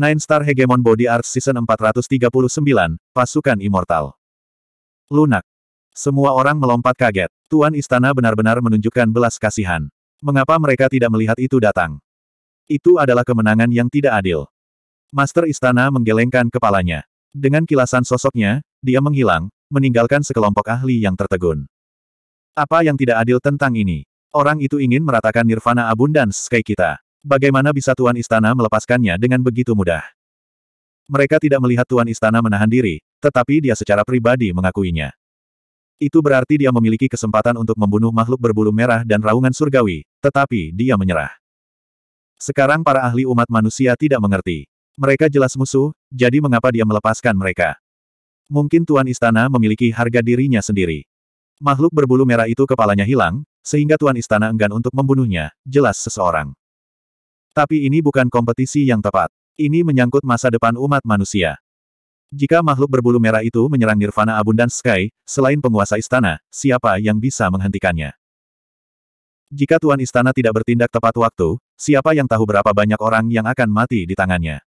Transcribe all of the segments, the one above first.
Nine Star Hegemon Body Art Season 439, Pasukan Immortal. Lunak. Semua orang melompat kaget. Tuan Istana benar-benar menunjukkan belas kasihan. Mengapa mereka tidak melihat itu datang? Itu adalah kemenangan yang tidak adil. Master Istana menggelengkan kepalanya. Dengan kilasan sosoknya, dia menghilang, meninggalkan sekelompok ahli yang tertegun. Apa yang tidak adil tentang ini? Orang itu ingin meratakan nirvana abundance kayak kita. Bagaimana bisa Tuan Istana melepaskannya dengan begitu mudah? Mereka tidak melihat Tuan Istana menahan diri, tetapi dia secara pribadi mengakuinya. Itu berarti dia memiliki kesempatan untuk membunuh makhluk berbulu merah dan raungan surgawi, tetapi dia menyerah. Sekarang para ahli umat manusia tidak mengerti. Mereka jelas musuh, jadi mengapa dia melepaskan mereka? Mungkin Tuan Istana memiliki harga dirinya sendiri. Makhluk berbulu merah itu kepalanya hilang, sehingga Tuan Istana enggan untuk membunuhnya, jelas seseorang. Tapi ini bukan kompetisi yang tepat. Ini menyangkut masa depan umat manusia. Jika makhluk berbulu merah itu menyerang Nirvana Abundance Sky, selain penguasa istana, siapa yang bisa menghentikannya? Jika Tuan Istana tidak bertindak tepat waktu, siapa yang tahu berapa banyak orang yang akan mati di tangannya?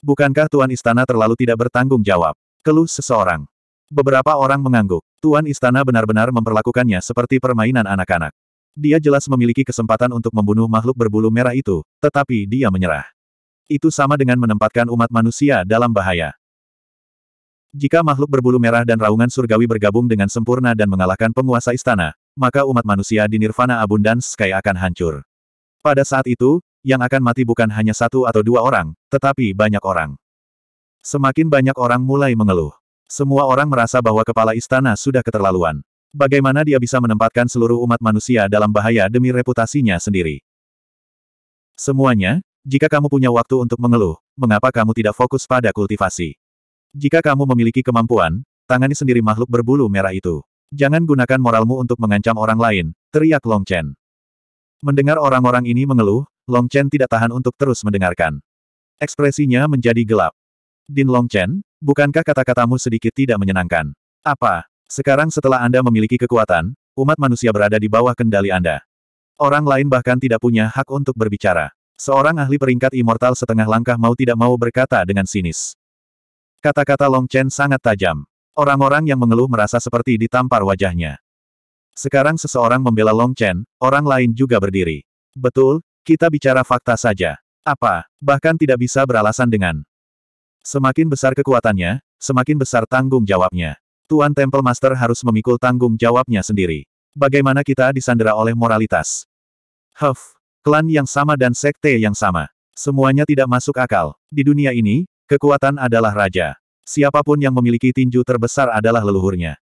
Bukankah Tuan Istana terlalu tidak bertanggung jawab? Keluh seseorang. Beberapa orang mengangguk. Tuan Istana benar-benar memperlakukannya seperti permainan anak-anak. Dia jelas memiliki kesempatan untuk membunuh makhluk berbulu merah itu, tetapi dia menyerah. Itu sama dengan menempatkan umat manusia dalam bahaya. Jika makhluk berbulu merah dan raungan surgawi bergabung dengan sempurna dan mengalahkan penguasa istana, maka umat manusia di Nirvana Abundance Sky akan hancur. Pada saat itu, yang akan mati bukan hanya satu atau dua orang, tetapi banyak orang. Semakin banyak orang mulai mengeluh. Semua orang merasa bahwa kepala istana sudah keterlaluan. Bagaimana dia bisa menempatkan seluruh umat manusia dalam bahaya demi reputasinya sendiri? Semuanya, jika kamu punya waktu untuk mengeluh, mengapa kamu tidak fokus pada kultivasi? Jika kamu memiliki kemampuan, tangani sendiri makhluk berbulu merah itu. Jangan gunakan moralmu untuk mengancam orang lain, teriak Long Chen. Mendengar orang-orang ini mengeluh, Long Chen tidak tahan untuk terus mendengarkan. Ekspresinya menjadi gelap. Din Long Chen, bukankah kata-katamu sedikit tidak menyenangkan? Apa? Sekarang setelah Anda memiliki kekuatan, umat manusia berada di bawah kendali Anda. Orang lain bahkan tidak punya hak untuk berbicara. Seorang ahli peringkat immortal setengah langkah mau tidak mau berkata dengan sinis. Kata-kata Long Chen sangat tajam. Orang-orang yang mengeluh merasa seperti ditampar wajahnya. Sekarang seseorang membela Long Chen, orang lain juga berdiri. Betul, kita bicara fakta saja. Apa, bahkan tidak bisa beralasan dengan. Semakin besar kekuatannya, semakin besar tanggung jawabnya. Tuan Temple Master harus memikul tanggung jawabnya sendiri. Bagaimana kita disandera oleh moralitas? Huff, klan yang sama dan sekte yang sama. Semuanya tidak masuk akal. Di dunia ini, kekuatan adalah raja. Siapapun yang memiliki tinju terbesar adalah leluhurnya.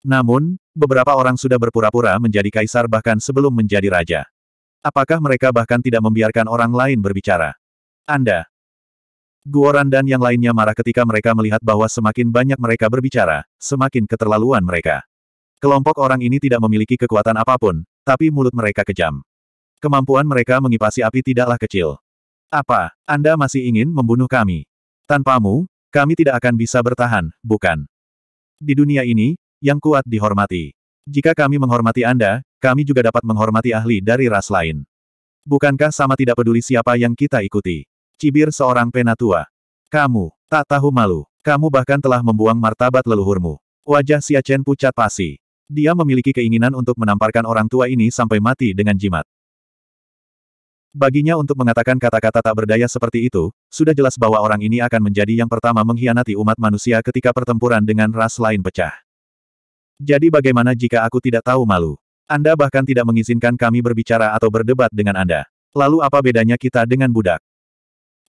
Namun, beberapa orang sudah berpura-pura menjadi kaisar bahkan sebelum menjadi raja. Apakah mereka bahkan tidak membiarkan orang lain berbicara? Anda, Guoran dan yang lainnya marah ketika mereka melihat bahwa semakin banyak mereka berbicara, semakin keterlaluan mereka. Kelompok orang ini tidak memiliki kekuatan apapun, tapi mulut mereka kejam. Kemampuan mereka mengipasi api tidaklah kecil. Apa, Anda masih ingin membunuh kami? Tanpamu, kami tidak akan bisa bertahan, bukan? Di dunia ini, yang kuat dihormati. Jika kami menghormati Anda, kami juga dapat menghormati ahli dari ras lain. Bukankah sama tidak peduli siapa yang kita ikuti? Cibir seorang penatua. Kamu, tak tahu malu. Kamu bahkan telah membuang martabat leluhurmu. Wajah Siachen pucat pasi. Dia memiliki keinginan untuk menamparkan orang tua ini sampai mati dengan jimat. Baginya untuk mengatakan kata-kata tak berdaya seperti itu, sudah jelas bahwa orang ini akan menjadi yang pertama mengkhianati umat manusia ketika pertempuran dengan ras lain pecah. Jadi bagaimana jika aku tidak tahu malu? Anda bahkan tidak mengizinkan kami berbicara atau berdebat dengan Anda. Lalu apa bedanya kita dengan budak?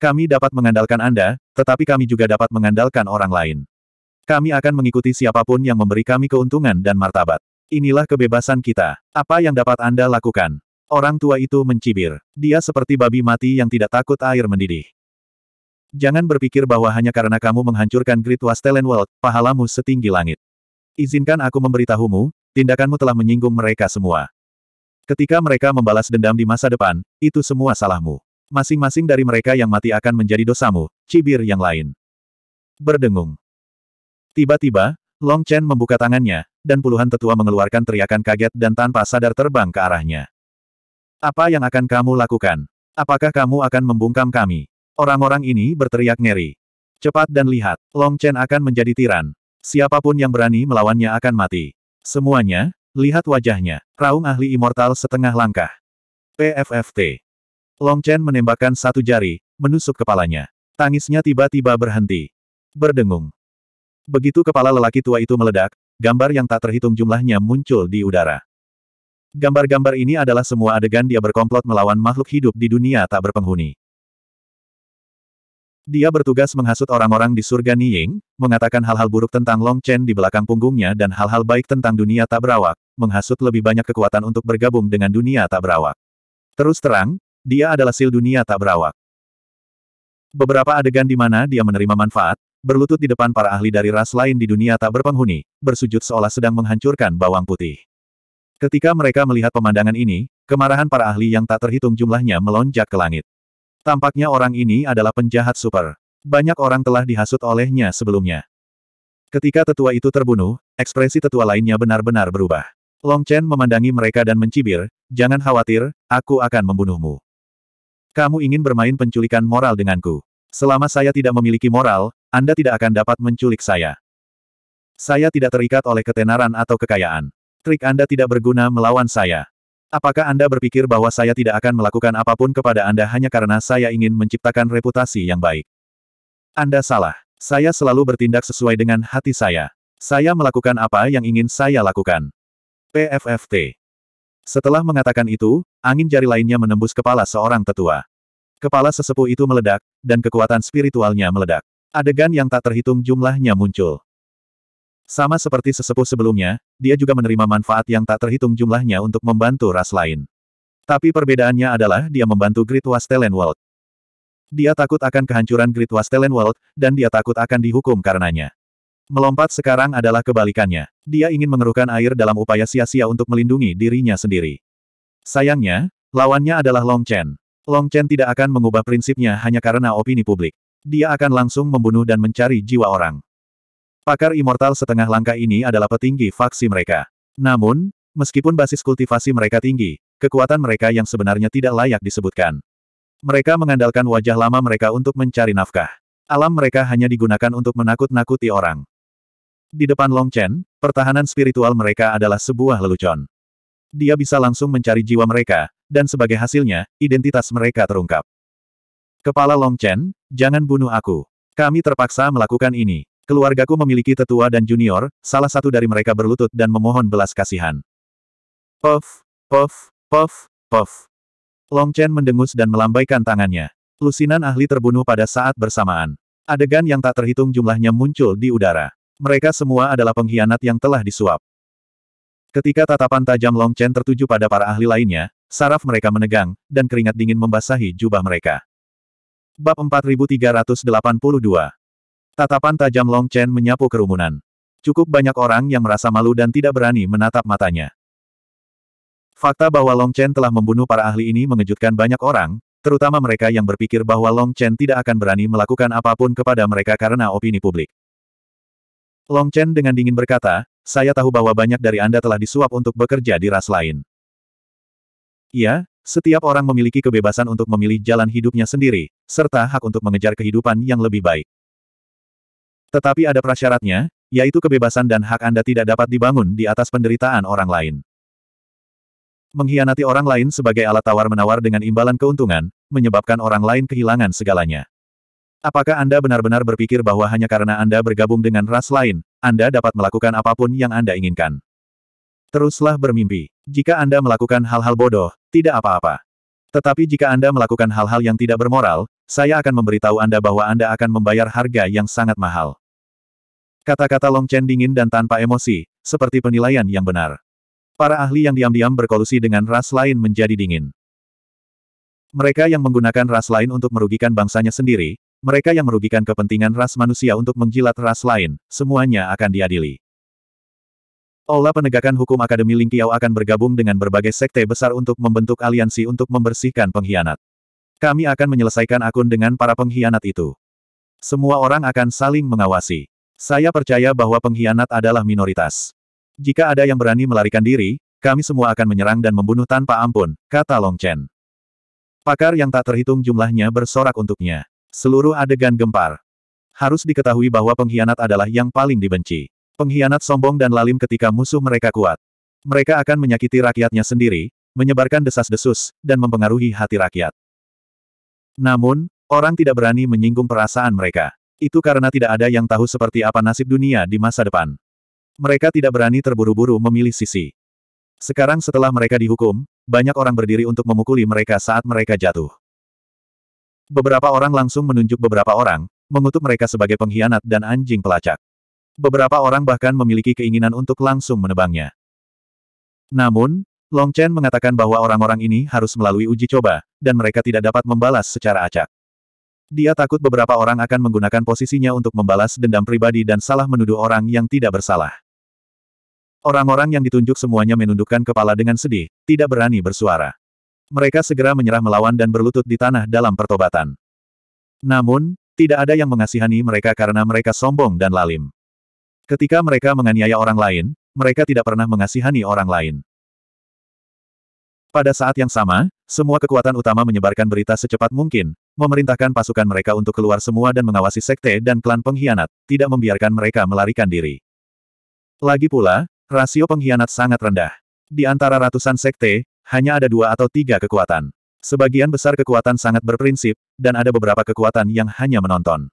Kami dapat mengandalkan Anda, tetapi kami juga dapat mengandalkan orang lain. Kami akan mengikuti siapapun yang memberi kami keuntungan dan martabat. Inilah kebebasan kita. Apa yang dapat Anda lakukan? Orang tua itu mencibir. Dia seperti babi mati yang tidak takut air mendidih. Jangan berpikir bahwa hanya karena kamu menghancurkan Great Wastelen World, pahalamu setinggi langit. Izinkan aku memberitahumu, tindakanmu telah menyinggung mereka semua. Ketika mereka membalas dendam di masa depan, itu semua salahmu. Masing-masing dari mereka yang mati akan menjadi dosamu, cibir yang lain. Berdengung. Tiba-tiba, Long Chen membuka tangannya, dan puluhan tetua mengeluarkan teriakan kaget dan tanpa sadar terbang ke arahnya. Apa yang akan kamu lakukan? Apakah kamu akan membungkam kami? Orang-orang ini berteriak ngeri. Cepat dan lihat, Long Chen akan menjadi tiran. Siapapun yang berani melawannya akan mati. Semuanya, lihat wajahnya. Raung ahli immortal setengah langkah. PFFT. Long Chen menembakkan satu jari, menusuk kepalanya. Tangisnya tiba-tiba berhenti. Berdengung. Begitu kepala lelaki tua itu meledak, gambar yang tak terhitung jumlahnya muncul di udara. Gambar-gambar ini adalah semua adegan dia berkomplot melawan makhluk hidup di dunia tak berpenghuni. Dia bertugas menghasut orang-orang di surga Niying, mengatakan hal-hal buruk tentang Long Chen di belakang punggungnya dan hal-hal baik tentang dunia tak berawak, menghasut lebih banyak kekuatan untuk bergabung dengan dunia tak berawak. Terus terang, dia adalah sil dunia tak berawak. Beberapa adegan di mana dia menerima manfaat, berlutut di depan para ahli dari ras lain di dunia tak berpenghuni, bersujud seolah sedang menghancurkan bawang putih. Ketika mereka melihat pemandangan ini, kemarahan para ahli yang tak terhitung jumlahnya melonjak ke langit. Tampaknya orang ini adalah penjahat super. Banyak orang telah dihasut olehnya sebelumnya. Ketika tetua itu terbunuh, ekspresi tetua lainnya benar-benar berubah. Long Chen memandangi mereka dan mencibir, jangan khawatir, aku akan membunuhmu. Kamu ingin bermain penculikan moral denganku. Selama saya tidak memiliki moral, Anda tidak akan dapat menculik saya. Saya tidak terikat oleh ketenaran atau kekayaan. Trik Anda tidak berguna melawan saya. Apakah Anda berpikir bahwa saya tidak akan melakukan apapun kepada Anda hanya karena saya ingin menciptakan reputasi yang baik? Anda salah. Saya selalu bertindak sesuai dengan hati saya. Saya melakukan apa yang ingin saya lakukan. PFFT setelah mengatakan itu, angin jari lainnya menembus kepala seorang tetua. Kepala sesepuh itu meledak, dan kekuatan spiritualnya meledak. Adegan yang tak terhitung jumlahnya muncul. Sama seperti sesepuh sebelumnya, dia juga menerima manfaat yang tak terhitung jumlahnya untuk membantu ras lain. Tapi perbedaannya adalah dia membantu Great Wastelen World. Dia takut akan kehancuran Great Wastelen World, dan dia takut akan dihukum karenanya. Melompat sekarang adalah kebalikannya. Dia ingin mengeruhkan air dalam upaya sia-sia untuk melindungi dirinya sendiri. Sayangnya, lawannya adalah Long Chen. Long Chen tidak akan mengubah prinsipnya hanya karena opini publik. Dia akan langsung membunuh dan mencari jiwa orang. Pakar immortal setengah langkah ini adalah petinggi faksi mereka. Namun, meskipun basis kultivasi mereka tinggi, kekuatan mereka yang sebenarnya tidak layak disebutkan. Mereka mengandalkan wajah lama mereka untuk mencari nafkah. Alam mereka hanya digunakan untuk menakut-nakuti orang. Di depan Long Chen, pertahanan spiritual mereka adalah sebuah lelucon. Dia bisa langsung mencari jiwa mereka, dan sebagai hasilnya, identitas mereka terungkap. Kepala Long Chen, jangan bunuh aku. Kami terpaksa melakukan ini. Keluargaku memiliki tetua dan junior, salah satu dari mereka berlutut dan memohon belas kasihan. Puff, puff, puff, puff. Long Chen mendengus dan melambaikan tangannya. Lusinan ahli terbunuh pada saat bersamaan. Adegan yang tak terhitung jumlahnya muncul di udara. Mereka semua adalah pengkhianat yang telah disuap. Ketika tatapan tajam Long Chen tertuju pada para ahli lainnya, saraf mereka menegang, dan keringat dingin membasahi jubah mereka. Bab 4382 Tatapan tajam Long Chen menyapu kerumunan. Cukup banyak orang yang merasa malu dan tidak berani menatap matanya. Fakta bahwa Long Chen telah membunuh para ahli ini mengejutkan banyak orang, terutama mereka yang berpikir bahwa Long Chen tidak akan berani melakukan apapun kepada mereka karena opini publik. Long Chen dengan dingin berkata, saya tahu bahwa banyak dari Anda telah disuap untuk bekerja di ras lain. Ya, setiap orang memiliki kebebasan untuk memilih jalan hidupnya sendiri, serta hak untuk mengejar kehidupan yang lebih baik. Tetapi ada prasyaratnya, yaitu kebebasan dan hak Anda tidak dapat dibangun di atas penderitaan orang lain. Mengkhianati orang lain sebagai alat tawar-menawar dengan imbalan keuntungan, menyebabkan orang lain kehilangan segalanya. Apakah Anda benar-benar berpikir bahwa hanya karena Anda bergabung dengan ras lain, Anda dapat melakukan apapun yang Anda inginkan? Teruslah bermimpi. Jika Anda melakukan hal-hal bodoh, tidak apa-apa. Tetapi jika Anda melakukan hal-hal yang tidak bermoral, saya akan memberitahu Anda bahwa Anda akan membayar harga yang sangat mahal. Kata-kata Long Chen dingin dan tanpa emosi, seperti penilaian yang benar. Para ahli yang diam-diam berkolusi dengan ras lain menjadi dingin. Mereka yang menggunakan ras lain untuk merugikan bangsanya sendiri, mereka yang merugikan kepentingan ras manusia untuk menjilat ras lain, semuanya akan diadili. Olah Penegakan Hukum Akademi Lingkiau akan bergabung dengan berbagai sekte besar untuk membentuk aliansi untuk membersihkan pengkhianat. Kami akan menyelesaikan akun dengan para pengkhianat itu. Semua orang akan saling mengawasi. Saya percaya bahwa pengkhianat adalah minoritas. Jika ada yang berani melarikan diri, kami semua akan menyerang dan membunuh tanpa ampun, kata Long Chen. Pakar yang tak terhitung jumlahnya bersorak untuknya. Seluruh adegan gempar. Harus diketahui bahwa pengkhianat adalah yang paling dibenci. Pengkhianat sombong dan lalim ketika musuh mereka kuat. Mereka akan menyakiti rakyatnya sendiri, menyebarkan desas-desus, dan mempengaruhi hati rakyat. Namun, orang tidak berani menyinggung perasaan mereka. Itu karena tidak ada yang tahu seperti apa nasib dunia di masa depan. Mereka tidak berani terburu-buru memilih sisi. Sekarang setelah mereka dihukum, banyak orang berdiri untuk memukuli mereka saat mereka jatuh. Beberapa orang langsung menunjuk beberapa orang, mengutuk mereka sebagai pengkhianat dan anjing pelacak. Beberapa orang bahkan memiliki keinginan untuk langsung menebangnya. Namun, Long Chen mengatakan bahwa orang-orang ini harus melalui uji coba, dan mereka tidak dapat membalas secara acak. Dia takut beberapa orang akan menggunakan posisinya untuk membalas dendam pribadi dan salah menuduh orang yang tidak bersalah. Orang-orang yang ditunjuk semuanya menundukkan kepala dengan sedih, tidak berani bersuara. Mereka segera menyerah melawan dan berlutut di tanah dalam pertobatan. Namun, tidak ada yang mengasihani mereka karena mereka sombong dan lalim. Ketika mereka menganiaya orang lain, mereka tidak pernah mengasihani orang lain. Pada saat yang sama, semua kekuatan utama menyebarkan berita secepat mungkin, memerintahkan pasukan mereka untuk keluar semua dan mengawasi sekte dan klan pengkhianat, tidak membiarkan mereka melarikan diri. Lagi pula, rasio pengkhianat sangat rendah. Di antara ratusan sekte, hanya ada dua atau tiga kekuatan. Sebagian besar kekuatan sangat berprinsip, dan ada beberapa kekuatan yang hanya menonton.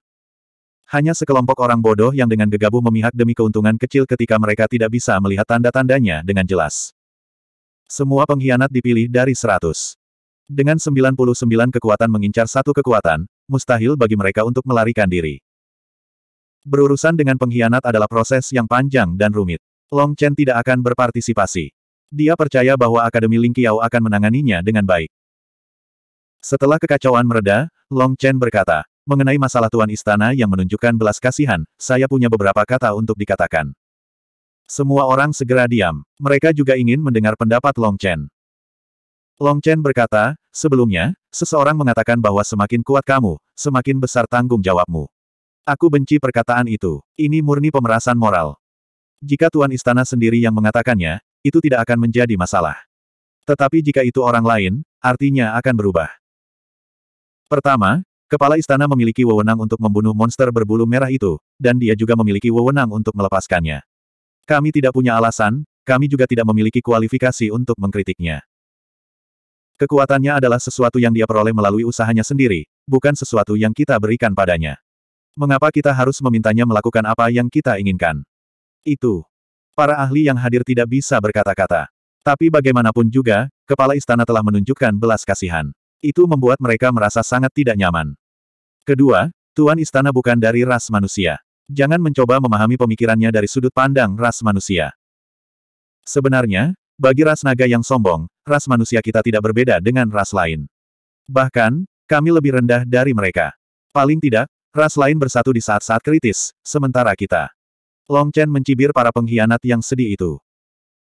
Hanya sekelompok orang bodoh yang dengan gegabah memihak demi keuntungan kecil ketika mereka tidak bisa melihat tanda-tandanya dengan jelas. Semua pengkhianat dipilih dari seratus. Dengan 99 kekuatan mengincar satu kekuatan, mustahil bagi mereka untuk melarikan diri. Berurusan dengan pengkhianat adalah proses yang panjang dan rumit. Long Chen tidak akan berpartisipasi. Dia percaya bahwa Akademi Ling Qiao akan menanganinya dengan baik. Setelah kekacauan mereda, Long Chen berkata, mengenai masalah Tuan Istana yang menunjukkan belas kasihan, saya punya beberapa kata untuk dikatakan. Semua orang segera diam. Mereka juga ingin mendengar pendapat Long Chen. Long Chen berkata, sebelumnya, seseorang mengatakan bahwa semakin kuat kamu, semakin besar tanggung jawabmu. Aku benci perkataan itu. Ini murni pemerasan moral. Jika Tuan Istana sendiri yang mengatakannya, itu tidak akan menjadi masalah. Tetapi jika itu orang lain, artinya akan berubah. Pertama, kepala istana memiliki wewenang untuk membunuh monster berbulu merah itu, dan dia juga memiliki wewenang untuk melepaskannya. Kami tidak punya alasan, kami juga tidak memiliki kualifikasi untuk mengkritiknya. Kekuatannya adalah sesuatu yang dia peroleh melalui usahanya sendiri, bukan sesuatu yang kita berikan padanya. Mengapa kita harus memintanya melakukan apa yang kita inginkan? Itu Para ahli yang hadir tidak bisa berkata-kata. Tapi bagaimanapun juga, kepala istana telah menunjukkan belas kasihan. Itu membuat mereka merasa sangat tidak nyaman. Kedua, Tuan Istana bukan dari ras manusia. Jangan mencoba memahami pemikirannya dari sudut pandang ras manusia. Sebenarnya, bagi ras naga yang sombong, ras manusia kita tidak berbeda dengan ras lain. Bahkan, kami lebih rendah dari mereka. Paling tidak, ras lain bersatu di saat-saat kritis, sementara kita Long Chen mencibir para pengkhianat yang sedih itu.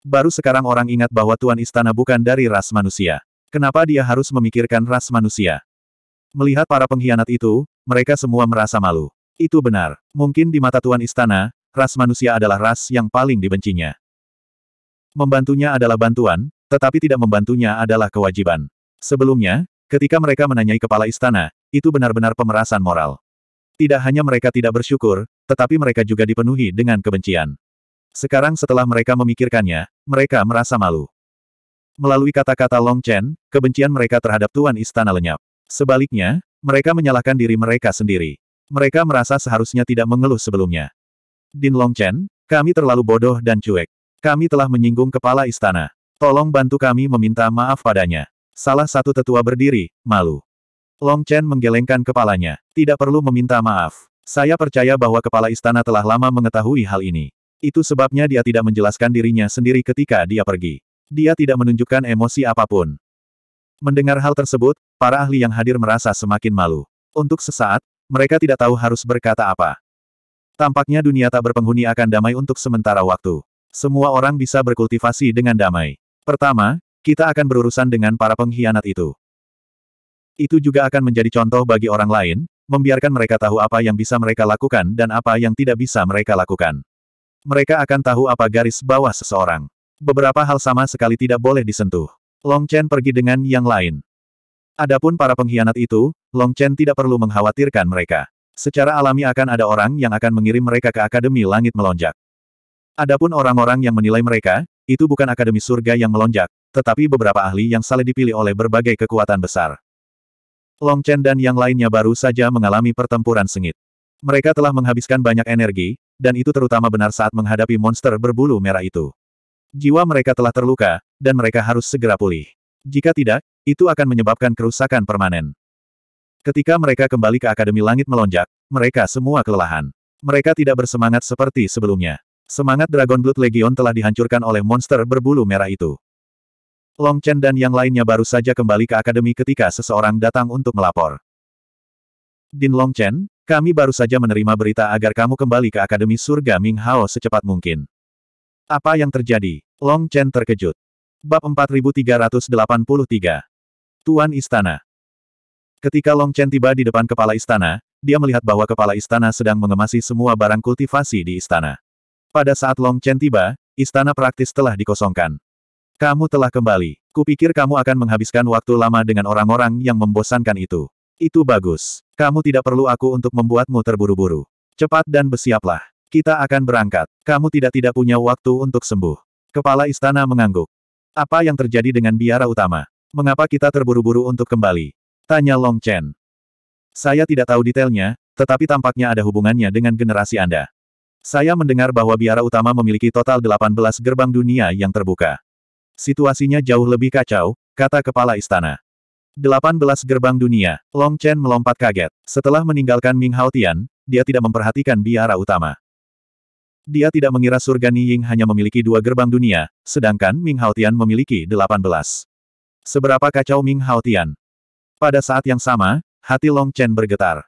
Baru sekarang orang ingat bahwa Tuan Istana bukan dari ras manusia. Kenapa dia harus memikirkan ras manusia? Melihat para pengkhianat itu, mereka semua merasa malu. Itu benar. Mungkin di mata Tuan Istana, ras manusia adalah ras yang paling dibencinya. Membantunya adalah bantuan, tetapi tidak membantunya adalah kewajiban. Sebelumnya, ketika mereka menanyai kepala istana, itu benar-benar pemerasan moral. Tidak hanya mereka tidak bersyukur, tetapi mereka juga dipenuhi dengan kebencian. Sekarang setelah mereka memikirkannya, mereka merasa malu. Melalui kata-kata Long Chen, kebencian mereka terhadap Tuan Istana lenyap. Sebaliknya, mereka menyalahkan diri mereka sendiri. Mereka merasa seharusnya tidak mengeluh sebelumnya. Din Long Chen, kami terlalu bodoh dan cuek. Kami telah menyinggung kepala istana. Tolong bantu kami meminta maaf padanya. Salah satu tetua berdiri, malu. Long Chen menggelengkan kepalanya. Tidak perlu meminta maaf. Saya percaya bahwa kepala istana telah lama mengetahui hal ini. Itu sebabnya dia tidak menjelaskan dirinya sendiri ketika dia pergi. Dia tidak menunjukkan emosi apapun. Mendengar hal tersebut, para ahli yang hadir merasa semakin malu. Untuk sesaat, mereka tidak tahu harus berkata apa. Tampaknya dunia tak berpenghuni akan damai untuk sementara waktu. Semua orang bisa berkultivasi dengan damai. Pertama, kita akan berurusan dengan para pengkhianat itu. Itu juga akan menjadi contoh bagi orang lain, membiarkan mereka tahu apa yang bisa mereka lakukan dan apa yang tidak bisa mereka lakukan. Mereka akan tahu apa garis bawah seseorang. Beberapa hal sama sekali tidak boleh disentuh. Long Chen pergi dengan yang lain. Adapun para pengkhianat itu, Long Chen tidak perlu mengkhawatirkan mereka. Secara alami akan ada orang yang akan mengirim mereka ke Akademi Langit Melonjak. Adapun orang-orang yang menilai mereka, itu bukan Akademi Surga yang melonjak, tetapi beberapa ahli yang saleh dipilih oleh berbagai kekuatan besar. Long Chen dan yang lainnya baru saja mengalami pertempuran sengit. Mereka telah menghabiskan banyak energi, dan itu terutama benar saat menghadapi monster berbulu merah itu. Jiwa mereka telah terluka, dan mereka harus segera pulih. Jika tidak, itu akan menyebabkan kerusakan permanen. Ketika mereka kembali ke Akademi Langit melonjak, mereka semua kelelahan. Mereka tidak bersemangat seperti sebelumnya. Semangat Dragon Blood Legion telah dihancurkan oleh monster berbulu merah itu. Long Chen dan yang lainnya baru saja kembali ke akademi ketika seseorang datang untuk melapor. Din Long Chen, kami baru saja menerima berita agar kamu kembali ke Akademi Surga Ming Hao secepat mungkin. Apa yang terjadi? Long Chen terkejut. Bab 4383 Tuan Istana Ketika Long Chen tiba di depan kepala istana, dia melihat bahwa kepala istana sedang mengemasi semua barang kultivasi di istana. Pada saat Long Chen tiba, istana praktis telah dikosongkan. Kamu telah kembali. Kupikir kamu akan menghabiskan waktu lama dengan orang-orang yang membosankan itu. Itu bagus. Kamu tidak perlu aku untuk membuatmu terburu-buru. Cepat dan bersiaplah. Kita akan berangkat. Kamu tidak-tidak punya waktu untuk sembuh. Kepala istana mengangguk. Apa yang terjadi dengan biara utama? Mengapa kita terburu-buru untuk kembali? Tanya Long Chen. Saya tidak tahu detailnya, tetapi tampaknya ada hubungannya dengan generasi Anda. Saya mendengar bahwa biara utama memiliki total 18 gerbang dunia yang terbuka situasinya jauh lebih kacau, kata kepala istana. 18 gerbang dunia, Long Chen melompat kaget. Setelah meninggalkan Ming Haotian, dia tidak memperhatikan biara utama. Dia tidak mengira surga Ni Ying hanya memiliki dua gerbang dunia, sedangkan Ming Haotian memiliki 18. Seberapa kacau Ming Haotian? Pada saat yang sama, hati Long Chen bergetar.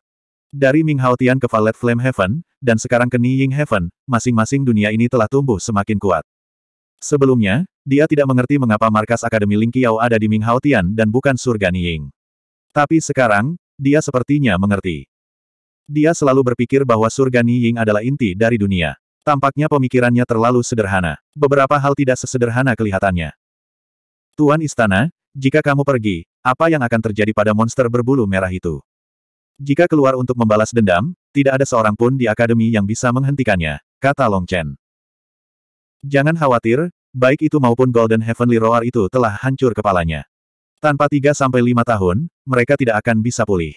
Dari Ming Haotian ke Valet Flame Heaven, dan sekarang ke Ni Ying Heaven, masing-masing dunia ini telah tumbuh semakin kuat. Sebelumnya, dia tidak mengerti mengapa markas Akademi Ling Qiao ada di Ming Haotian dan bukan Surgani Ying. Tapi sekarang, dia sepertinya mengerti. Dia selalu berpikir bahwa Surgani Ying adalah inti dari dunia. Tampaknya pemikirannya terlalu sederhana. Beberapa hal tidak sesederhana kelihatannya. Tuan Istana, jika kamu pergi, apa yang akan terjadi pada monster berbulu merah itu? Jika keluar untuk membalas dendam, tidak ada seorang pun di akademi yang bisa menghentikannya, kata Long Chen. Jangan khawatir, baik itu maupun Golden Heavenly Roar itu telah hancur kepalanya. Tanpa 3-5 tahun, mereka tidak akan bisa pulih.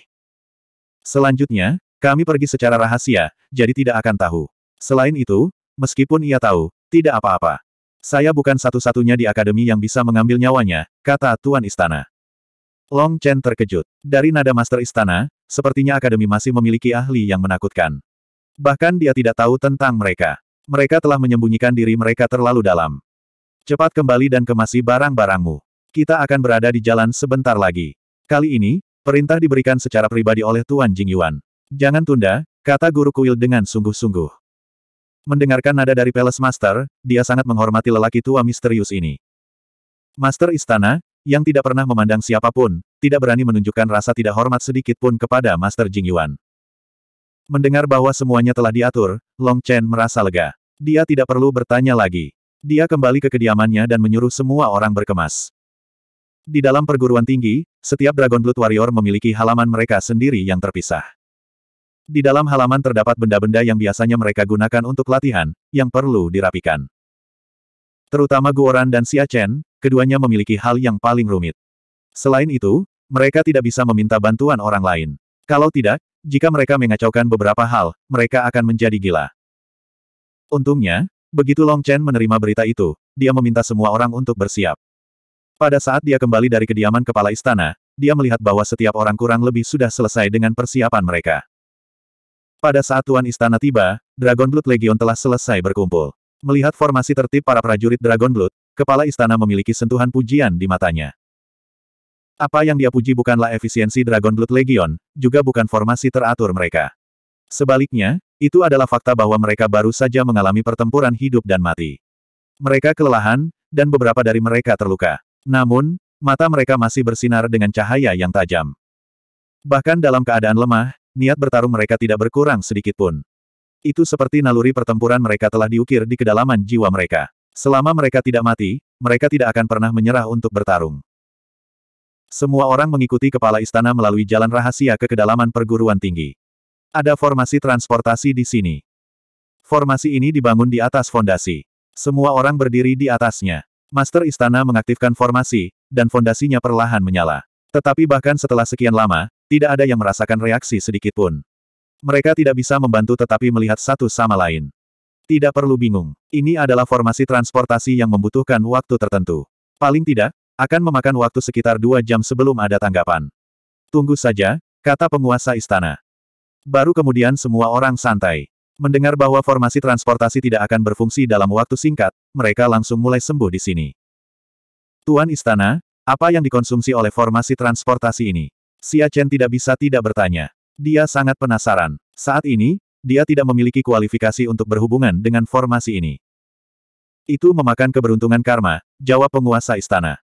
Selanjutnya, kami pergi secara rahasia, jadi tidak akan tahu. Selain itu, meskipun ia tahu, tidak apa-apa. Saya bukan satu-satunya di akademi yang bisa mengambil nyawanya, kata Tuan Istana. Long Chen terkejut. Dari nada Master Istana, sepertinya akademi masih memiliki ahli yang menakutkan. Bahkan dia tidak tahu tentang mereka. Mereka telah menyembunyikan diri mereka terlalu dalam. Cepat kembali dan kemasi barang-barangmu. Kita akan berada di jalan sebentar lagi. Kali ini, perintah diberikan secara pribadi oleh Tuan Jingyuan. Jangan tunda, kata guru kuil dengan sungguh-sungguh. Mendengarkan nada dari Palace Master, dia sangat menghormati lelaki tua misterius ini. Master Istana, yang tidak pernah memandang siapapun, tidak berani menunjukkan rasa tidak hormat sedikit pun kepada Master Jingyuan. Mendengar bahwa semuanya telah diatur, Long Chen merasa lega. Dia tidak perlu bertanya lagi. Dia kembali ke kediamannya dan menyuruh semua orang berkemas. Di dalam perguruan tinggi, setiap Dragon Blood Warrior memiliki halaman mereka sendiri yang terpisah. Di dalam halaman terdapat benda-benda yang biasanya mereka gunakan untuk latihan, yang perlu dirapikan. Terutama Guoran dan Xia Chen, keduanya memiliki hal yang paling rumit. Selain itu, mereka tidak bisa meminta bantuan orang lain. Kalau tidak, jika mereka mengacaukan beberapa hal, mereka akan menjadi gila. Untungnya, begitu Long Chen menerima berita itu, dia meminta semua orang untuk bersiap. Pada saat dia kembali dari kediaman kepala istana, dia melihat bahwa setiap orang kurang lebih sudah selesai dengan persiapan mereka. Pada saat Tuan Istana tiba, Dragon Blood Legion telah selesai berkumpul. Melihat formasi tertib para prajurit Dragon Blood, kepala istana memiliki sentuhan pujian di matanya. Apa yang dia puji bukanlah efisiensi Dragon Blood Legion, juga bukan formasi teratur mereka. Sebaliknya, itu adalah fakta bahwa mereka baru saja mengalami pertempuran hidup dan mati. Mereka kelelahan, dan beberapa dari mereka terluka. Namun, mata mereka masih bersinar dengan cahaya yang tajam. Bahkan dalam keadaan lemah, niat bertarung mereka tidak berkurang sedikit pun. Itu seperti naluri pertempuran mereka telah diukir di kedalaman jiwa mereka. Selama mereka tidak mati, mereka tidak akan pernah menyerah untuk bertarung. Semua orang mengikuti kepala istana melalui jalan rahasia ke kedalaman perguruan tinggi. Ada formasi transportasi di sini. Formasi ini dibangun di atas fondasi. Semua orang berdiri di atasnya. Master istana mengaktifkan formasi, dan fondasinya perlahan menyala. Tetapi bahkan setelah sekian lama, tidak ada yang merasakan reaksi sedikitpun. Mereka tidak bisa membantu tetapi melihat satu sama lain. Tidak perlu bingung, ini adalah formasi transportasi yang membutuhkan waktu tertentu. Paling tidak, akan memakan waktu sekitar dua jam sebelum ada tanggapan. Tunggu saja, kata penguasa istana. Baru kemudian semua orang santai. Mendengar bahwa formasi transportasi tidak akan berfungsi dalam waktu singkat, mereka langsung mulai sembuh di sini. Tuan Istana, apa yang dikonsumsi oleh formasi transportasi ini? Xia Chen tidak bisa tidak bertanya. Dia sangat penasaran. Saat ini, dia tidak memiliki kualifikasi untuk berhubungan dengan formasi ini. Itu memakan keberuntungan karma, jawab penguasa istana.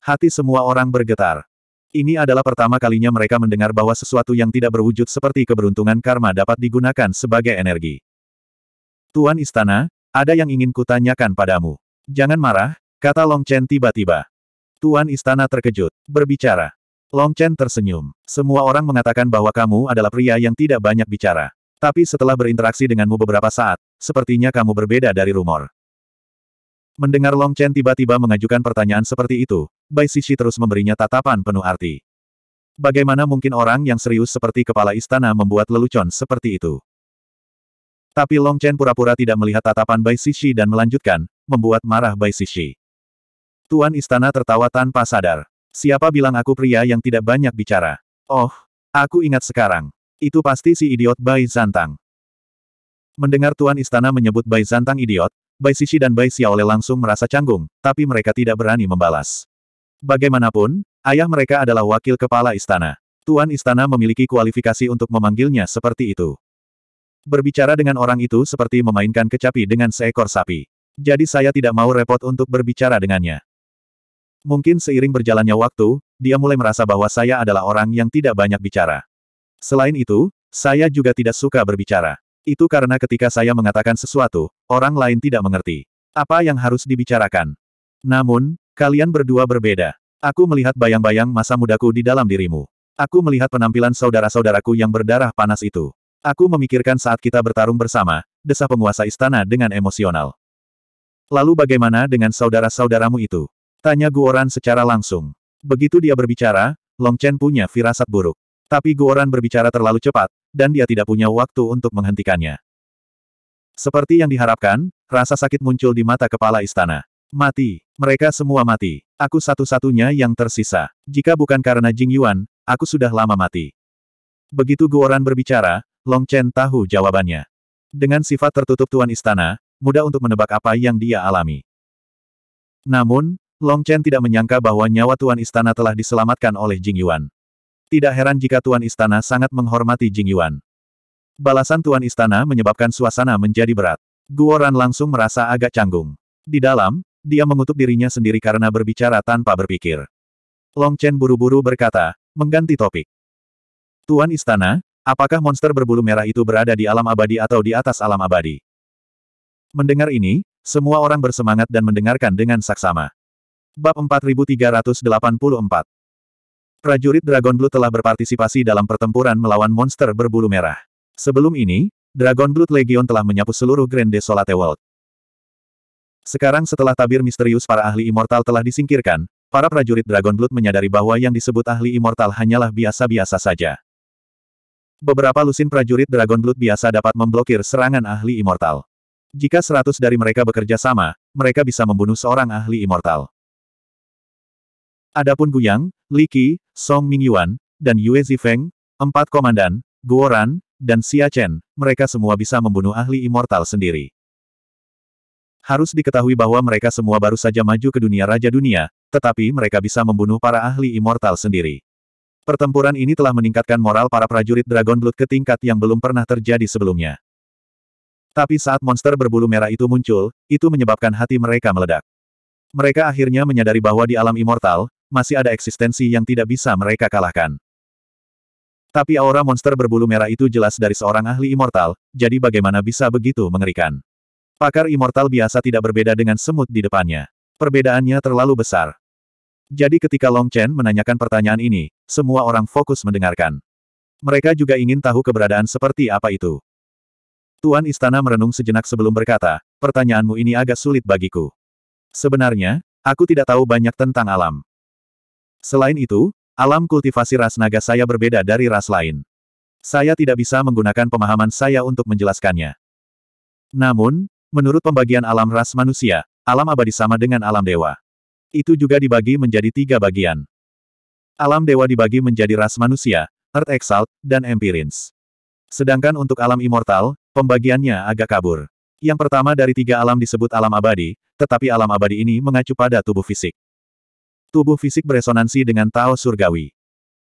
Hati semua orang bergetar. Ini adalah pertama kalinya mereka mendengar bahwa sesuatu yang tidak berwujud seperti keberuntungan karma dapat digunakan sebagai energi. Tuan Istana, ada yang ingin kutanyakan padamu. Jangan marah, kata Long Chen tiba-tiba. Tuan Istana terkejut, berbicara. Long Chen tersenyum. Semua orang mengatakan bahwa kamu adalah pria yang tidak banyak bicara. Tapi setelah berinteraksi denganmu beberapa saat, sepertinya kamu berbeda dari rumor. Mendengar Long Chen tiba-tiba mengajukan pertanyaan seperti itu, Bai Sisi terus memberinya tatapan penuh arti. Bagaimana mungkin orang yang serius seperti kepala istana membuat lelucon seperti itu? Tapi Long Chen pura-pura tidak melihat tatapan Bai Sisi dan melanjutkan, membuat marah Bai Sisi. Tuan istana tertawa tanpa sadar. Siapa bilang aku pria yang tidak banyak bicara? Oh, aku ingat sekarang. Itu pasti si idiot Bai Zantang. Mendengar Tuan Istana menyebut Bai Zantang idiot, Bai Sisi dan Bai Xiaole langsung merasa canggung, tapi mereka tidak berani membalas. Bagaimanapun, ayah mereka adalah wakil kepala istana. Tuan istana memiliki kualifikasi untuk memanggilnya seperti itu. Berbicara dengan orang itu seperti memainkan kecapi dengan seekor sapi. Jadi saya tidak mau repot untuk berbicara dengannya. Mungkin seiring berjalannya waktu, dia mulai merasa bahwa saya adalah orang yang tidak banyak bicara. Selain itu, saya juga tidak suka berbicara. Itu karena ketika saya mengatakan sesuatu, orang lain tidak mengerti apa yang harus dibicarakan. Namun, Kalian berdua berbeda. Aku melihat bayang-bayang masa mudaku di dalam dirimu. Aku melihat penampilan saudara-saudaraku yang berdarah panas itu. Aku memikirkan saat kita bertarung bersama, desa penguasa istana dengan emosional. Lalu bagaimana dengan saudara-saudaramu itu? Tanya Guoran secara langsung. Begitu dia berbicara, Long Chen punya firasat buruk. Tapi Guoran berbicara terlalu cepat, dan dia tidak punya waktu untuk menghentikannya. Seperti yang diharapkan, rasa sakit muncul di mata kepala istana. Mati. Mereka semua mati. Aku satu-satunya yang tersisa. Jika bukan karena Jing Yuan, aku sudah lama mati. Begitu Guoran berbicara, Long Chen tahu jawabannya. Dengan sifat tertutup Tuan Istana, mudah untuk menebak apa yang dia alami. Namun, Long Chen tidak menyangka bahwa nyawa Tuan Istana telah diselamatkan oleh Jing Yuan. Tidak heran jika Tuan Istana sangat menghormati Jing Yuan. Balasan Tuan Istana menyebabkan suasana menjadi berat. Guoran langsung merasa agak canggung. Di dalam, dia mengutuk dirinya sendiri karena berbicara tanpa berpikir. Long Chen buru-buru berkata, mengganti topik. Tuan Istana, apakah monster berbulu merah itu berada di alam abadi atau di atas alam abadi? Mendengar ini, semua orang bersemangat dan mendengarkan dengan saksama. Bab 4384 Prajurit Dragon Blood telah berpartisipasi dalam pertempuran melawan monster berbulu merah. Sebelum ini, Dragon Blood Legion telah menyapu seluruh Grand Desolate World. Sekarang setelah tabir misterius para ahli immortal telah disingkirkan, para prajurit Dragon Blood menyadari bahwa yang disebut ahli immortal hanyalah biasa-biasa saja. Beberapa lusin prajurit Dragon Blood biasa dapat memblokir serangan ahli immortal. Jika seratus dari mereka bekerja sama, mereka bisa membunuh seorang ahli immortal. Adapun Guyang, Li Qi, Song Mingyuan, dan Yue Zifeng, empat komandan, Guoran, dan Xia Chen, mereka semua bisa membunuh ahli immortal sendiri. Harus diketahui bahwa mereka semua baru saja maju ke dunia Raja Dunia, tetapi mereka bisa membunuh para ahli immortal sendiri. Pertempuran ini telah meningkatkan moral para prajurit Dragon Blood ke tingkat yang belum pernah terjadi sebelumnya. Tapi saat monster berbulu merah itu muncul, itu menyebabkan hati mereka meledak. Mereka akhirnya menyadari bahwa di alam immortal, masih ada eksistensi yang tidak bisa mereka kalahkan. Tapi aura monster berbulu merah itu jelas dari seorang ahli immortal, jadi bagaimana bisa begitu mengerikan. Pakar immortal biasa tidak berbeda dengan semut di depannya. Perbedaannya terlalu besar. Jadi ketika Long Chen menanyakan pertanyaan ini, semua orang fokus mendengarkan. Mereka juga ingin tahu keberadaan seperti apa itu. Tuan Istana merenung sejenak sebelum berkata, pertanyaanmu ini agak sulit bagiku. Sebenarnya, aku tidak tahu banyak tentang alam. Selain itu, alam kultivasi ras naga saya berbeda dari ras lain. Saya tidak bisa menggunakan pemahaman saya untuk menjelaskannya. Namun, Menurut pembagian alam ras manusia, alam abadi sama dengan alam dewa. Itu juga dibagi menjadi tiga bagian. Alam dewa dibagi menjadi ras manusia, Earth Exalt, dan Empirins. Sedangkan untuk alam immortal, pembagiannya agak kabur. Yang pertama dari tiga alam disebut alam abadi, tetapi alam abadi ini mengacu pada tubuh fisik. Tubuh fisik beresonansi dengan Tao surgawi.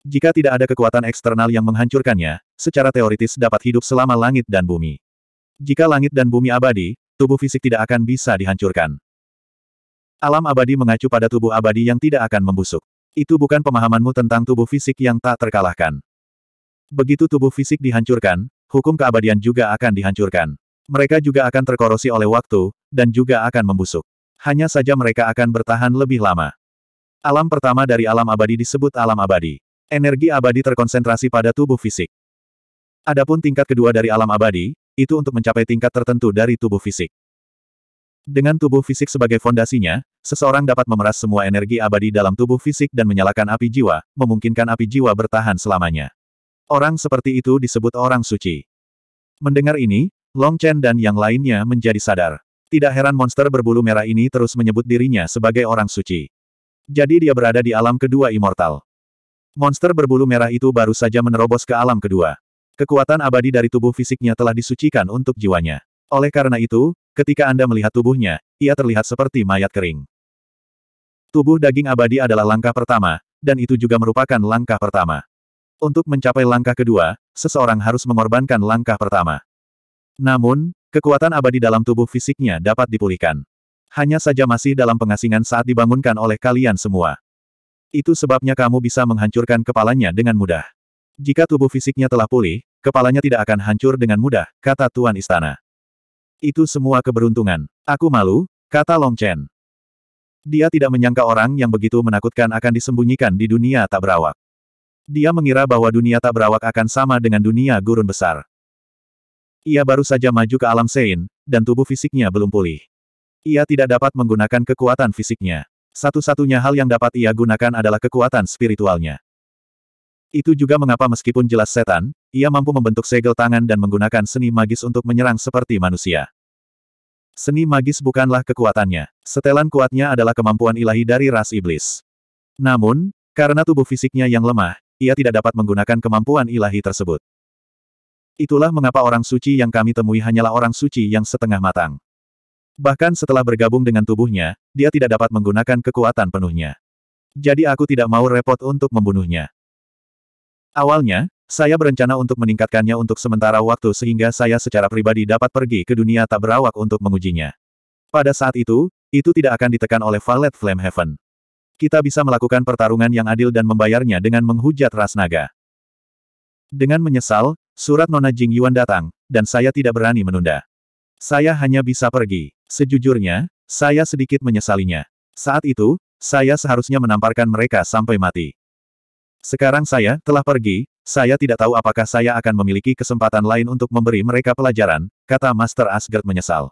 Jika tidak ada kekuatan eksternal yang menghancurkannya, secara teoritis dapat hidup selama langit dan bumi. Jika langit dan bumi abadi, tubuh fisik tidak akan bisa dihancurkan. Alam abadi mengacu pada tubuh abadi yang tidak akan membusuk. Itu bukan pemahamanmu tentang tubuh fisik yang tak terkalahkan. Begitu tubuh fisik dihancurkan, hukum keabadian juga akan dihancurkan. Mereka juga akan terkorosi oleh waktu, dan juga akan membusuk. Hanya saja mereka akan bertahan lebih lama. Alam pertama dari alam abadi disebut alam abadi. Energi abadi terkonsentrasi pada tubuh fisik. Adapun tingkat kedua dari alam abadi, itu untuk mencapai tingkat tertentu dari tubuh fisik. Dengan tubuh fisik sebagai fondasinya, seseorang dapat memeras semua energi abadi dalam tubuh fisik dan menyalakan api jiwa, memungkinkan api jiwa bertahan selamanya. Orang seperti itu disebut orang suci. Mendengar ini, Long Chen dan yang lainnya menjadi sadar. Tidak heran monster berbulu merah ini terus menyebut dirinya sebagai orang suci. Jadi dia berada di alam kedua immortal. Monster berbulu merah itu baru saja menerobos ke alam kedua. Kekuatan abadi dari tubuh fisiknya telah disucikan untuk jiwanya. Oleh karena itu, ketika Anda melihat tubuhnya, ia terlihat seperti mayat kering. Tubuh daging abadi adalah langkah pertama, dan itu juga merupakan langkah pertama. Untuk mencapai langkah kedua, seseorang harus mengorbankan langkah pertama. Namun, kekuatan abadi dalam tubuh fisiknya dapat dipulihkan. Hanya saja masih dalam pengasingan saat dibangunkan oleh kalian semua. Itu sebabnya kamu bisa menghancurkan kepalanya dengan mudah. Jika tubuh fisiknya telah pulih, kepalanya tidak akan hancur dengan mudah, kata Tuan Istana. Itu semua keberuntungan. Aku malu, kata Long Chen. Dia tidak menyangka orang yang begitu menakutkan akan disembunyikan di dunia tak berawak. Dia mengira bahwa dunia tak berawak akan sama dengan dunia gurun besar. Ia baru saja maju ke alam Sein, dan tubuh fisiknya belum pulih. Ia tidak dapat menggunakan kekuatan fisiknya. Satu-satunya hal yang dapat ia gunakan adalah kekuatan spiritualnya. Itu juga mengapa meskipun jelas setan, ia mampu membentuk segel tangan dan menggunakan seni magis untuk menyerang seperti manusia. Seni magis bukanlah kekuatannya. Setelan kuatnya adalah kemampuan ilahi dari ras iblis. Namun, karena tubuh fisiknya yang lemah, ia tidak dapat menggunakan kemampuan ilahi tersebut. Itulah mengapa orang suci yang kami temui hanyalah orang suci yang setengah matang. Bahkan setelah bergabung dengan tubuhnya, dia tidak dapat menggunakan kekuatan penuhnya. Jadi aku tidak mau repot untuk membunuhnya. Awalnya, saya berencana untuk meningkatkannya untuk sementara waktu sehingga saya secara pribadi dapat pergi ke dunia tak berawak untuk mengujinya. Pada saat itu, itu tidak akan ditekan oleh Valet Flame Heaven. Kita bisa melakukan pertarungan yang adil dan membayarnya dengan menghujat ras naga. Dengan menyesal, surat Nona Jing Yuan datang, dan saya tidak berani menunda. Saya hanya bisa pergi. Sejujurnya, saya sedikit menyesalinya. Saat itu, saya seharusnya menamparkan mereka sampai mati. Sekarang saya telah pergi, saya tidak tahu apakah saya akan memiliki kesempatan lain untuk memberi mereka pelajaran, kata Master Asgard menyesal.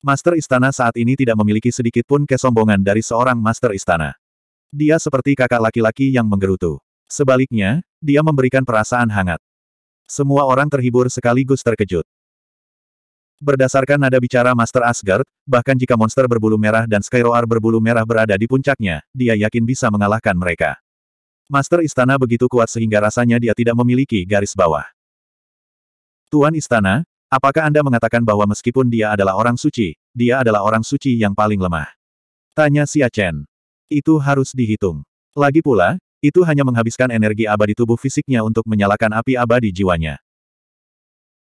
Master Istana saat ini tidak memiliki sedikit pun kesombongan dari seorang Master Istana. Dia seperti kakak laki-laki yang menggerutu. Sebaliknya, dia memberikan perasaan hangat. Semua orang terhibur sekaligus terkejut. Berdasarkan nada bicara Master Asgard, bahkan jika monster berbulu merah dan Skyroar berbulu merah berada di puncaknya, dia yakin bisa mengalahkan mereka. Master Istana begitu kuat sehingga rasanya dia tidak memiliki garis bawah. Tuan Istana, apakah Anda mengatakan bahwa meskipun dia adalah orang suci, dia adalah orang suci yang paling lemah? Tanya Xia Chen. Itu harus dihitung. Lagi pula, itu hanya menghabiskan energi abadi tubuh fisiknya untuk menyalakan api abadi jiwanya.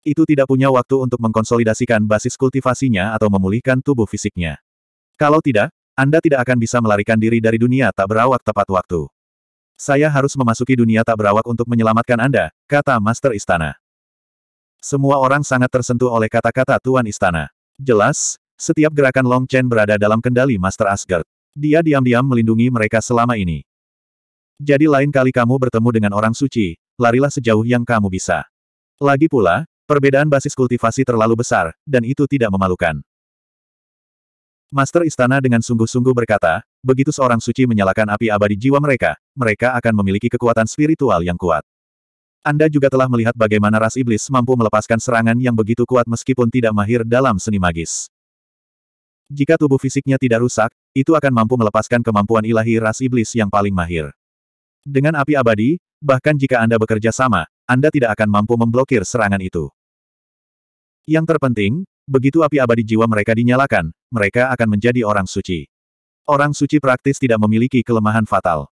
Itu tidak punya waktu untuk mengkonsolidasikan basis kultivasinya atau memulihkan tubuh fisiknya. Kalau tidak, Anda tidak akan bisa melarikan diri dari dunia tak berawak tepat waktu. Saya harus memasuki dunia tak berawak untuk menyelamatkan Anda, kata Master Istana. Semua orang sangat tersentuh oleh kata-kata Tuan Istana. Jelas, setiap gerakan Long Chen berada dalam kendali Master Asgard. Dia diam-diam melindungi mereka selama ini. Jadi lain kali kamu bertemu dengan orang suci, larilah sejauh yang kamu bisa. Lagi pula, perbedaan basis kultivasi terlalu besar, dan itu tidak memalukan. Master Istana dengan sungguh-sungguh berkata, Begitu seorang suci menyalakan api abadi jiwa mereka, mereka akan memiliki kekuatan spiritual yang kuat. Anda juga telah melihat bagaimana ras iblis mampu melepaskan serangan yang begitu kuat meskipun tidak mahir dalam seni magis. Jika tubuh fisiknya tidak rusak, itu akan mampu melepaskan kemampuan ilahi ras iblis yang paling mahir. Dengan api abadi, bahkan jika Anda bekerja sama, Anda tidak akan mampu memblokir serangan itu. Yang terpenting, begitu api abadi jiwa mereka dinyalakan, mereka akan menjadi orang suci. Orang suci praktis tidak memiliki kelemahan fatal.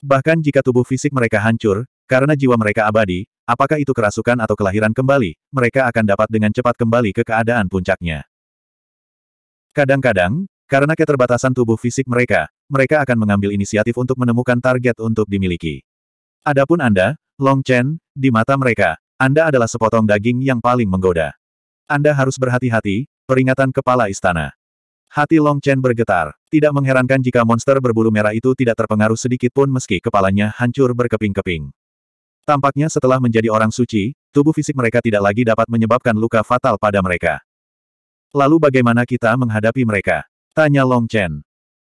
Bahkan jika tubuh fisik mereka hancur, karena jiwa mereka abadi, apakah itu kerasukan atau kelahiran kembali, mereka akan dapat dengan cepat kembali ke keadaan puncaknya. Kadang-kadang, karena keterbatasan tubuh fisik mereka, mereka akan mengambil inisiatif untuk menemukan target untuk dimiliki. Adapun Anda, Long Chen, di mata mereka, Anda adalah sepotong daging yang paling menggoda. Anda harus berhati-hati, peringatan kepala istana. Hati Long Chen bergetar. Tidak mengherankan jika monster berbulu merah itu tidak terpengaruh sedikit pun meski kepalanya hancur berkeping-keping. Tampaknya setelah menjadi orang suci, tubuh fisik mereka tidak lagi dapat menyebabkan luka fatal pada mereka. Lalu bagaimana kita menghadapi mereka? Tanya Long Chen.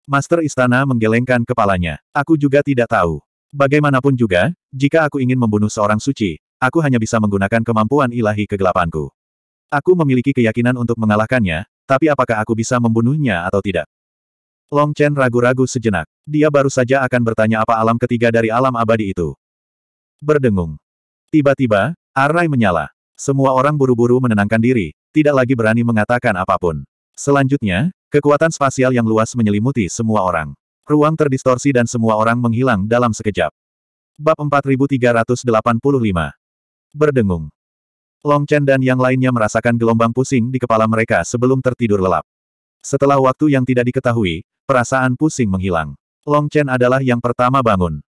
Master Istana menggelengkan kepalanya. Aku juga tidak tahu. Bagaimanapun juga, jika aku ingin membunuh seorang suci, aku hanya bisa menggunakan kemampuan ilahi kegelapanku. Aku memiliki keyakinan untuk mengalahkannya, tapi apakah aku bisa membunuhnya atau tidak? Long Chen ragu-ragu sejenak. Dia baru saja akan bertanya apa alam ketiga dari alam abadi itu. Berdengung. Tiba-tiba, arai menyala. Semua orang buru-buru menenangkan diri, tidak lagi berani mengatakan apapun. Selanjutnya, kekuatan spasial yang luas menyelimuti semua orang. Ruang terdistorsi dan semua orang menghilang dalam sekejap. Bab 4385 Berdengung Long Chen dan yang lainnya merasakan gelombang pusing di kepala mereka sebelum tertidur lelap. Setelah waktu yang tidak diketahui, perasaan pusing menghilang. Long Chen adalah yang pertama bangun.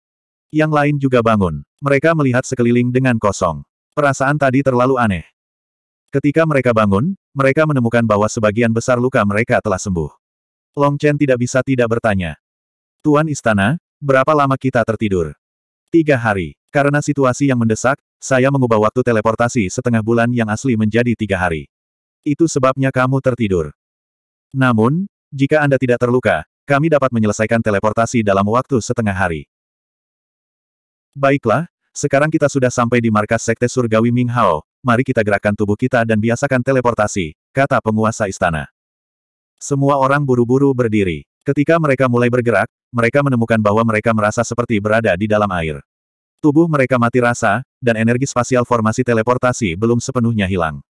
Yang lain juga bangun. Mereka melihat sekeliling dengan kosong. Perasaan tadi terlalu aneh. Ketika mereka bangun, mereka menemukan bahwa sebagian besar luka mereka telah sembuh. Long Chen tidak bisa tidak bertanya. Tuan Istana, berapa lama kita tertidur? Tiga hari. Karena situasi yang mendesak, saya mengubah waktu teleportasi setengah bulan yang asli menjadi tiga hari. Itu sebabnya kamu tertidur. Namun, jika Anda tidak terluka, kami dapat menyelesaikan teleportasi dalam waktu setengah hari. Baiklah, sekarang kita sudah sampai di markas Sekte Surgawi Minghao, mari kita gerakkan tubuh kita dan biasakan teleportasi, kata penguasa istana. Semua orang buru-buru berdiri. Ketika mereka mulai bergerak, mereka menemukan bahwa mereka merasa seperti berada di dalam air. Tubuh mereka mati rasa, dan energi spasial formasi teleportasi belum sepenuhnya hilang.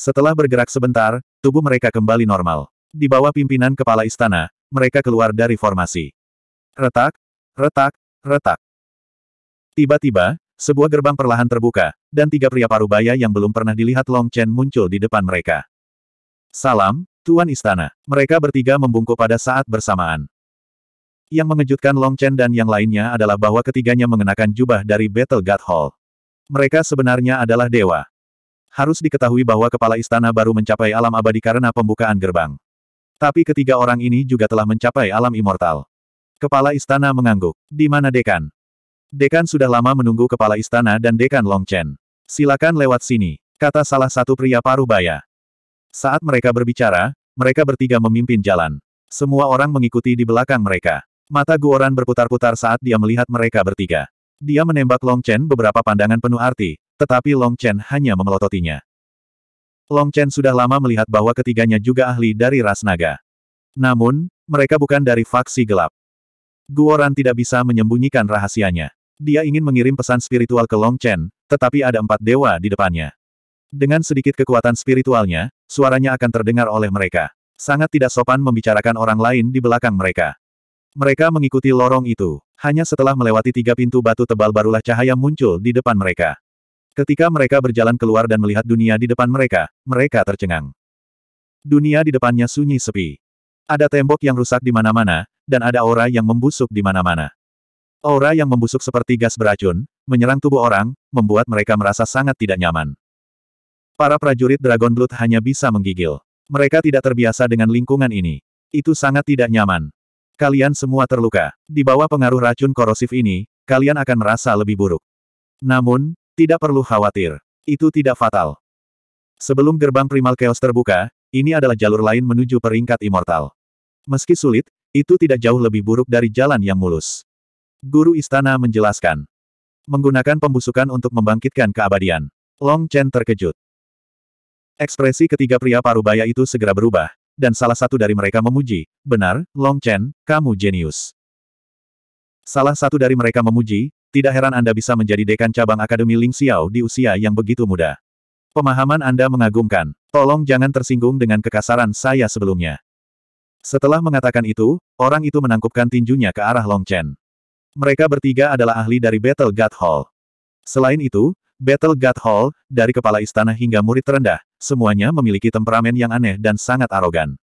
Setelah bergerak sebentar, tubuh mereka kembali normal. Di bawah pimpinan kepala istana, mereka keluar dari formasi. Retak, retak, retak. Tiba-tiba, sebuah gerbang perlahan terbuka, dan tiga pria parubaya yang belum pernah dilihat Long Chen muncul di depan mereka. Salam, Tuan Istana. Mereka bertiga membungkuk pada saat bersamaan. Yang mengejutkan Long Chen dan yang lainnya adalah bahwa ketiganya mengenakan jubah dari Battle God Hall. Mereka sebenarnya adalah dewa. Harus diketahui bahwa kepala istana baru mencapai alam abadi karena pembukaan gerbang. Tapi ketiga orang ini juga telah mencapai alam immortal. Kepala istana mengangguk. Di mana Dekan? Dekan sudah lama menunggu kepala istana dan Dekan Long Chen. Silakan lewat sini, kata salah satu pria paruh baya. Saat mereka berbicara, mereka bertiga memimpin jalan. Semua orang mengikuti di belakang mereka. Mata Guoran berputar-putar saat dia melihat mereka bertiga. Dia menembak Long Chen beberapa pandangan penuh arti, tetapi Long Chen hanya memelototinya. Long Chen sudah lama melihat bahwa ketiganya juga ahli dari ras naga. Namun, mereka bukan dari faksi gelap. Guoran tidak bisa menyembunyikan rahasianya. Dia ingin mengirim pesan spiritual ke Long Chen, tetapi ada empat dewa di depannya. Dengan sedikit kekuatan spiritualnya, suaranya akan terdengar oleh mereka. Sangat tidak sopan membicarakan orang lain di belakang mereka. Mereka mengikuti lorong itu. Hanya setelah melewati tiga pintu batu tebal barulah cahaya muncul di depan mereka. Ketika mereka berjalan keluar dan melihat dunia di depan mereka, mereka tercengang. Dunia di depannya sunyi sepi. Ada tembok yang rusak di mana-mana, dan ada aura yang membusuk di mana-mana. Aura yang membusuk seperti gas beracun, menyerang tubuh orang, membuat mereka merasa sangat tidak nyaman. Para prajurit Dragon Blood hanya bisa menggigil. Mereka tidak terbiasa dengan lingkungan ini. Itu sangat tidak nyaman. Kalian semua terluka. Di bawah pengaruh racun korosif ini, kalian akan merasa lebih buruk. Namun, tidak perlu khawatir. Itu tidak fatal. Sebelum gerbang primal chaos terbuka, ini adalah jalur lain menuju peringkat immortal. Meski sulit, itu tidak jauh lebih buruk dari jalan yang mulus. Guru istana menjelaskan. Menggunakan pembusukan untuk membangkitkan keabadian. Long Chen terkejut. Ekspresi ketiga pria parubaya itu segera berubah, dan salah satu dari mereka memuji, benar, Long Chen, kamu jenius. Salah satu dari mereka memuji, tidak heran Anda bisa menjadi dekan cabang Akademi Ling Xiao di usia yang begitu muda. Pemahaman Anda mengagumkan. Tolong jangan tersinggung dengan kekasaran saya sebelumnya. Setelah mengatakan itu, orang itu menangkupkan tinjunya ke arah Long Chen. Mereka bertiga adalah ahli dari Battle God Hall. Selain itu, Battle God Hall, dari kepala istana hingga murid terendah, semuanya memiliki temperamen yang aneh dan sangat arogan.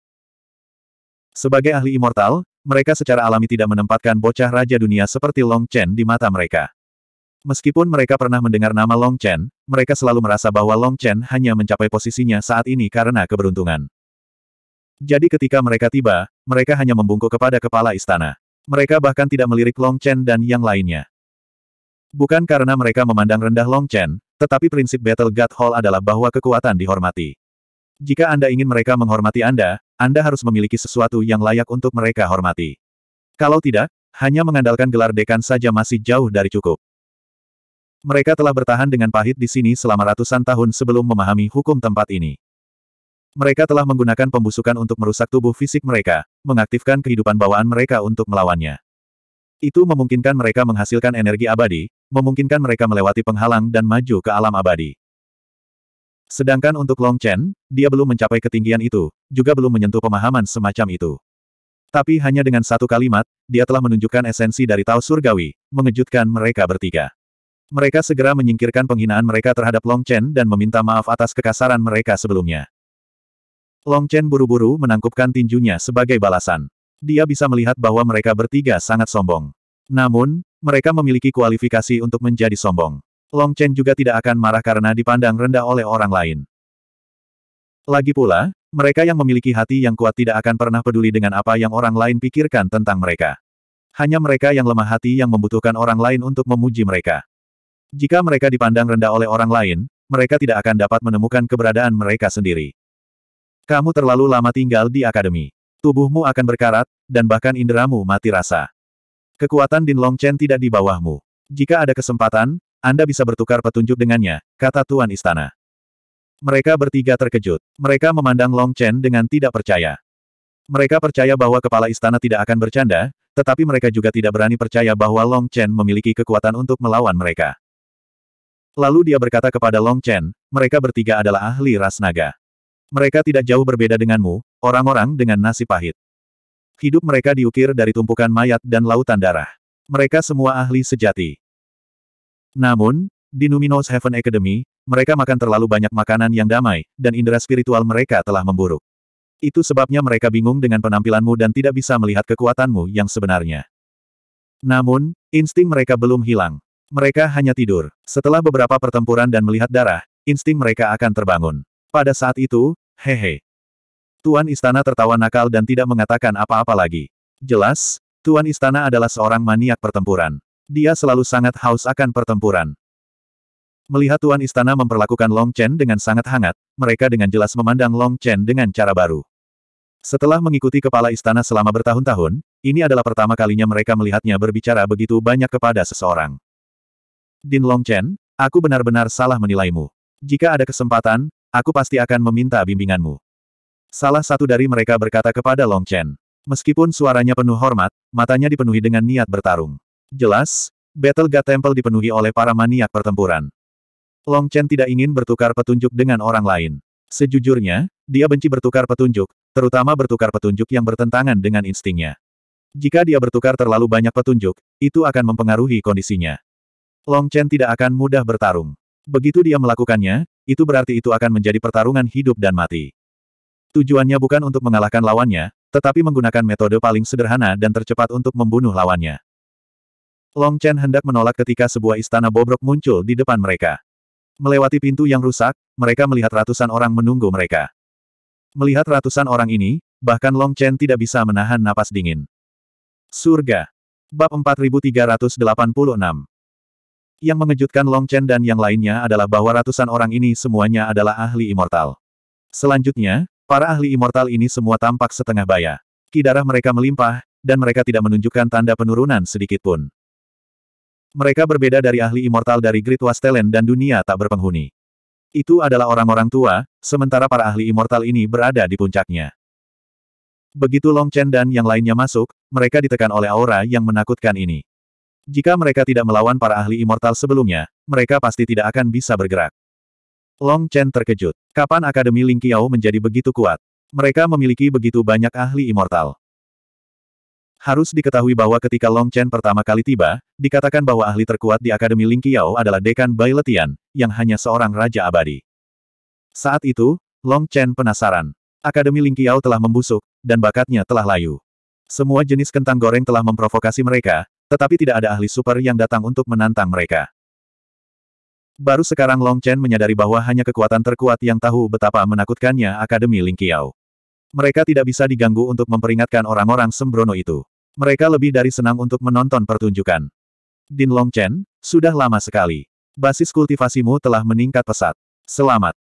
Sebagai ahli immortal, mereka secara alami tidak menempatkan bocah raja dunia seperti Long Chen di mata mereka. Meskipun mereka pernah mendengar nama Long Chen, mereka selalu merasa bahwa Long Chen hanya mencapai posisinya saat ini karena keberuntungan. Jadi ketika mereka tiba, mereka hanya membungkuk kepada kepala istana. Mereka bahkan tidak melirik Long Chen dan yang lainnya. Bukan karena mereka memandang rendah Long Chen, tetapi prinsip Battle God Hall adalah bahwa kekuatan dihormati. Jika Anda ingin mereka menghormati Anda, Anda harus memiliki sesuatu yang layak untuk mereka hormati. Kalau tidak, hanya mengandalkan gelar dekan saja masih jauh dari cukup. Mereka telah bertahan dengan pahit di sini selama ratusan tahun sebelum memahami hukum tempat ini. Mereka telah menggunakan pembusukan untuk merusak tubuh fisik mereka, mengaktifkan kehidupan bawaan mereka untuk melawannya. Itu memungkinkan mereka menghasilkan energi abadi, memungkinkan mereka melewati penghalang dan maju ke alam abadi. Sedangkan untuk Long Chen, dia belum mencapai ketinggian itu, juga belum menyentuh pemahaman semacam itu. Tapi hanya dengan satu kalimat, dia telah menunjukkan esensi dari Tao Surgawi, mengejutkan mereka bertiga. Mereka segera menyingkirkan penghinaan mereka terhadap Long Chen dan meminta maaf atas kekasaran mereka sebelumnya. Long Chen buru-buru menangkupkan tinjunya sebagai balasan. Dia bisa melihat bahwa mereka bertiga sangat sombong. Namun, mereka memiliki kualifikasi untuk menjadi sombong. Long Chen juga tidak akan marah karena dipandang rendah oleh orang lain. Lagi pula, mereka yang memiliki hati yang kuat tidak akan pernah peduli dengan apa yang orang lain pikirkan tentang mereka. Hanya mereka yang lemah hati yang membutuhkan orang lain untuk memuji mereka. Jika mereka dipandang rendah oleh orang lain, mereka tidak akan dapat menemukan keberadaan mereka sendiri. Kamu terlalu lama tinggal di akademi. Tubuhmu akan berkarat, dan bahkan inderamu mati rasa. Kekuatan Din Long Chen tidak di bawahmu. Jika ada kesempatan, Anda bisa bertukar petunjuk dengannya, kata Tuan Istana. Mereka bertiga terkejut. Mereka memandang Long Chen dengan tidak percaya. Mereka percaya bahwa kepala istana tidak akan bercanda, tetapi mereka juga tidak berani percaya bahwa Long Chen memiliki kekuatan untuk melawan mereka. Lalu dia berkata kepada Long Chen, mereka bertiga adalah ahli ras naga. Mereka tidak jauh berbeda denganmu, orang-orang dengan nasib pahit. Hidup mereka diukir dari tumpukan mayat dan lautan darah. Mereka semua ahli sejati. Namun, di Numinos Heaven Academy, mereka makan terlalu banyak makanan yang damai, dan indera spiritual mereka telah memburuk. Itu sebabnya mereka bingung dengan penampilanmu dan tidak bisa melihat kekuatanmu yang sebenarnya. Namun, insting mereka belum hilang. Mereka hanya tidur. Setelah beberapa pertempuran dan melihat darah, insting mereka akan terbangun. Pada saat itu, hehe. Tuan Istana tertawa nakal dan tidak mengatakan apa-apa lagi. Jelas, Tuan Istana adalah seorang maniak pertempuran. Dia selalu sangat haus akan pertempuran. Melihat Tuan Istana memperlakukan Long Chen dengan sangat hangat, mereka dengan jelas memandang Long Chen dengan cara baru. Setelah mengikuti kepala istana selama bertahun-tahun, ini adalah pertama kalinya mereka melihatnya berbicara begitu banyak kepada seseorang. Din Long Chen, aku benar-benar salah menilaimu. Jika ada kesempatan, aku pasti akan meminta bimbinganmu. Salah satu dari mereka berkata kepada Long Chen. Meskipun suaranya penuh hormat, matanya dipenuhi dengan niat bertarung. Jelas, Battle God Temple dipenuhi oleh para maniak pertempuran. Long Chen tidak ingin bertukar petunjuk dengan orang lain. Sejujurnya, dia benci bertukar petunjuk, terutama bertukar petunjuk yang bertentangan dengan instingnya. Jika dia bertukar terlalu banyak petunjuk, itu akan mempengaruhi kondisinya. Long Chen tidak akan mudah bertarung. Begitu dia melakukannya, itu berarti itu akan menjadi pertarungan hidup dan mati. Tujuannya bukan untuk mengalahkan lawannya, tetapi menggunakan metode paling sederhana dan tercepat untuk membunuh lawannya. Long Chen hendak menolak ketika sebuah istana bobrok muncul di depan mereka. Melewati pintu yang rusak, mereka melihat ratusan orang menunggu mereka. Melihat ratusan orang ini, bahkan Long Chen tidak bisa menahan napas dingin. Surga. Bab 4386 yang mengejutkan Long Chen dan yang lainnya adalah bahwa ratusan orang ini semuanya adalah ahli immortal. Selanjutnya, para ahli immortal ini semua tampak setengah baya. Kidarah mereka melimpah, dan mereka tidak menunjukkan tanda penurunan sedikitpun. Mereka berbeda dari ahli immortal dari Great Wastelen dan dunia tak berpenghuni. Itu adalah orang-orang tua, sementara para ahli immortal ini berada di puncaknya. Begitu Long Chen dan yang lainnya masuk, mereka ditekan oleh aura yang menakutkan ini. Jika mereka tidak melawan para ahli immortal sebelumnya, mereka pasti tidak akan bisa bergerak. Long Chen terkejut. Kapan Akademi Ling Qiao menjadi begitu kuat? Mereka memiliki begitu banyak ahli immortal. Harus diketahui bahwa ketika Long Chen pertama kali tiba, dikatakan bahwa ahli terkuat di Akademi Ling Qiao adalah Dekan Bai Letian, yang hanya seorang raja abadi. Saat itu, Long Chen penasaran. Akademi Ling Qiao telah membusuk, dan bakatnya telah layu. Semua jenis kentang goreng telah memprovokasi mereka, tetapi tidak ada ahli super yang datang untuk menantang mereka. Baru sekarang Long Chen menyadari bahwa hanya kekuatan terkuat yang tahu betapa menakutkannya Akademi Ling Qiao. Mereka tidak bisa diganggu untuk memperingatkan orang-orang sembrono itu. Mereka lebih dari senang untuk menonton pertunjukan. Din Long Chen, sudah lama sekali. Basis kultivasimu telah meningkat pesat. Selamat.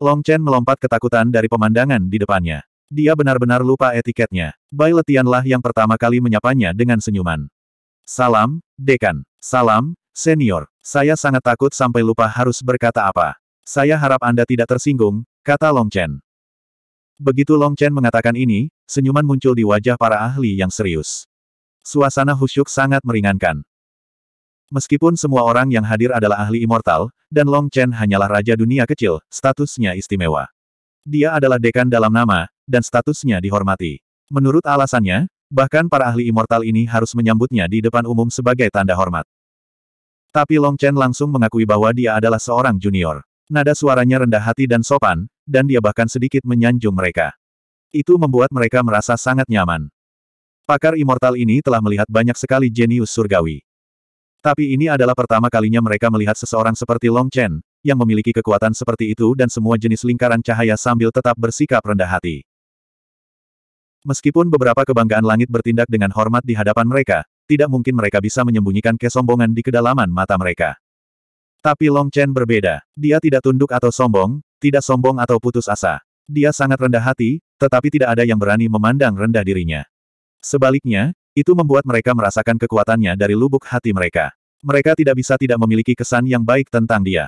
Long Chen melompat ketakutan dari pemandangan di depannya. Dia benar-benar lupa etiketnya. Bai Letianlah yang pertama kali menyapanya dengan senyuman. Salam, Dekan. Salam, Senior. Saya sangat takut sampai lupa harus berkata apa. Saya harap Anda tidak tersinggung, kata Long Chen. Begitu Long Chen mengatakan ini, senyuman muncul di wajah para ahli yang serius. Suasana khusyuk sangat meringankan. Meskipun semua orang yang hadir adalah ahli immortal, dan Long Chen hanyalah raja dunia kecil, statusnya istimewa. Dia adalah dekan dalam nama, dan statusnya dihormati. Menurut alasannya, Bahkan para ahli immortal ini harus menyambutnya di depan umum sebagai tanda hormat. Tapi Long Chen langsung mengakui bahwa dia adalah seorang junior. Nada suaranya rendah hati dan sopan, dan dia bahkan sedikit menyanjung mereka. Itu membuat mereka merasa sangat nyaman. Pakar immortal ini telah melihat banyak sekali jenius surgawi. Tapi ini adalah pertama kalinya mereka melihat seseorang seperti Long Chen, yang memiliki kekuatan seperti itu dan semua jenis lingkaran cahaya sambil tetap bersikap rendah hati. Meskipun beberapa kebanggaan langit bertindak dengan hormat di hadapan mereka, tidak mungkin mereka bisa menyembunyikan kesombongan di kedalaman mata mereka. Tapi Long Chen berbeda. Dia tidak tunduk atau sombong, tidak sombong atau putus asa. Dia sangat rendah hati, tetapi tidak ada yang berani memandang rendah dirinya. Sebaliknya, itu membuat mereka merasakan kekuatannya dari lubuk hati mereka. Mereka tidak bisa tidak memiliki kesan yang baik tentang dia.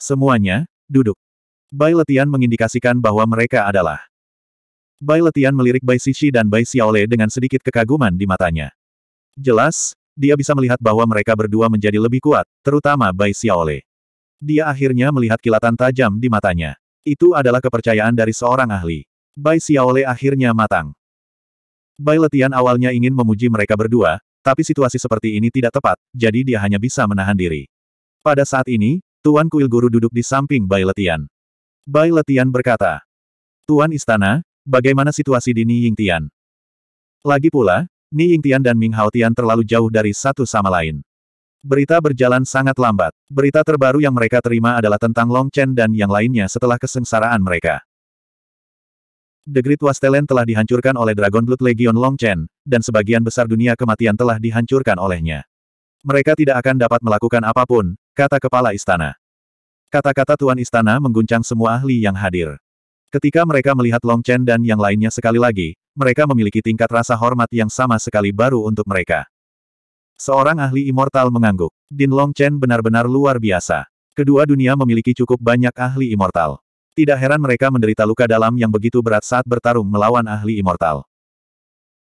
Semuanya, duduk. Bai Letian mengindikasikan bahwa mereka adalah Bai Letian melirik Bai Sisi dan Bai Xiaole dengan sedikit kekaguman di matanya. Jelas, dia bisa melihat bahwa mereka berdua menjadi lebih kuat, terutama Bai Xiaole. Dia akhirnya melihat kilatan tajam di matanya. Itu adalah kepercayaan dari seorang ahli. Bai Xiaole akhirnya matang. Bai Letian awalnya ingin memuji mereka berdua, tapi situasi seperti ini tidak tepat, jadi dia hanya bisa menahan diri. Pada saat ini, Tuan Kuil Guru duduk di samping Bai Letian. Bai Letian berkata, Tuan Istana, Bagaimana situasi di Ni Tian? Lagi pula, Ni Tian dan Ming Tian terlalu jauh dari satu sama lain. Berita berjalan sangat lambat. Berita terbaru yang mereka terima adalah tentang Long Chen dan yang lainnya setelah kesengsaraan mereka. The Great Wastelen telah dihancurkan oleh Dragon Blood Legion Long Chen, dan sebagian besar dunia kematian telah dihancurkan olehnya. Mereka tidak akan dapat melakukan apapun, kata kepala istana. Kata-kata Tuan Istana mengguncang semua ahli yang hadir. Ketika mereka melihat Long Chen dan yang lainnya sekali lagi, mereka memiliki tingkat rasa hormat yang sama sekali baru untuk mereka. Seorang ahli immortal mengangguk. Din Long Chen benar-benar luar biasa. Kedua dunia memiliki cukup banyak ahli immortal. Tidak heran mereka menderita luka dalam yang begitu berat saat bertarung melawan ahli immortal.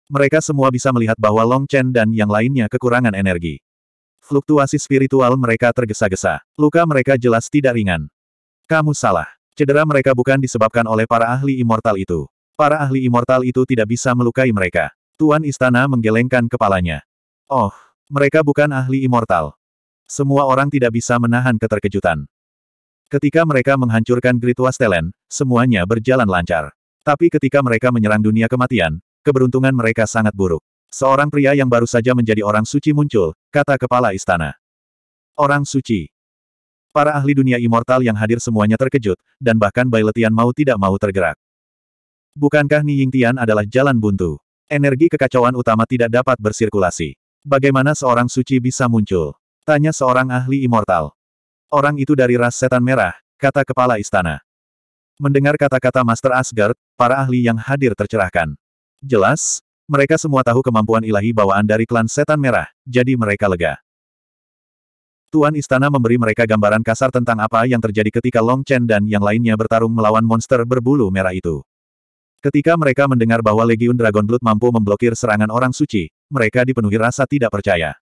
Mereka semua bisa melihat bahwa Long Chen dan yang lainnya kekurangan energi. Fluktuasi spiritual mereka tergesa-gesa. Luka mereka jelas tidak ringan. Kamu salah. Cedera mereka bukan disebabkan oleh para ahli immortal itu. Para ahli immortal itu tidak bisa melukai mereka. Tuan Istana menggelengkan kepalanya. Oh, mereka bukan ahli immortal. Semua orang tidak bisa menahan keterkejutan. Ketika mereka menghancurkan Great Wastelen, semuanya berjalan lancar. Tapi ketika mereka menyerang dunia kematian, keberuntungan mereka sangat buruk. Seorang pria yang baru saja menjadi orang suci muncul, kata kepala istana. Orang suci. Para ahli dunia immortal yang hadir semuanya terkejut, dan bahkan Bai Letian mau tidak mau tergerak. Bukankah Ni Tian adalah jalan buntu? Energi kekacauan utama tidak dapat bersirkulasi. Bagaimana seorang suci bisa muncul? Tanya seorang ahli immortal. Orang itu dari ras setan merah, kata kepala istana. Mendengar kata-kata Master Asgard, para ahli yang hadir tercerahkan. Jelas, mereka semua tahu kemampuan ilahi bawaan dari klan setan merah, jadi mereka lega. Tuan Istana memberi mereka gambaran kasar tentang apa yang terjadi ketika Long Chen dan yang lainnya bertarung melawan monster berbulu merah itu. Ketika mereka mendengar bahwa Legiun Dragon Blood mampu memblokir serangan orang suci, mereka dipenuhi rasa tidak percaya.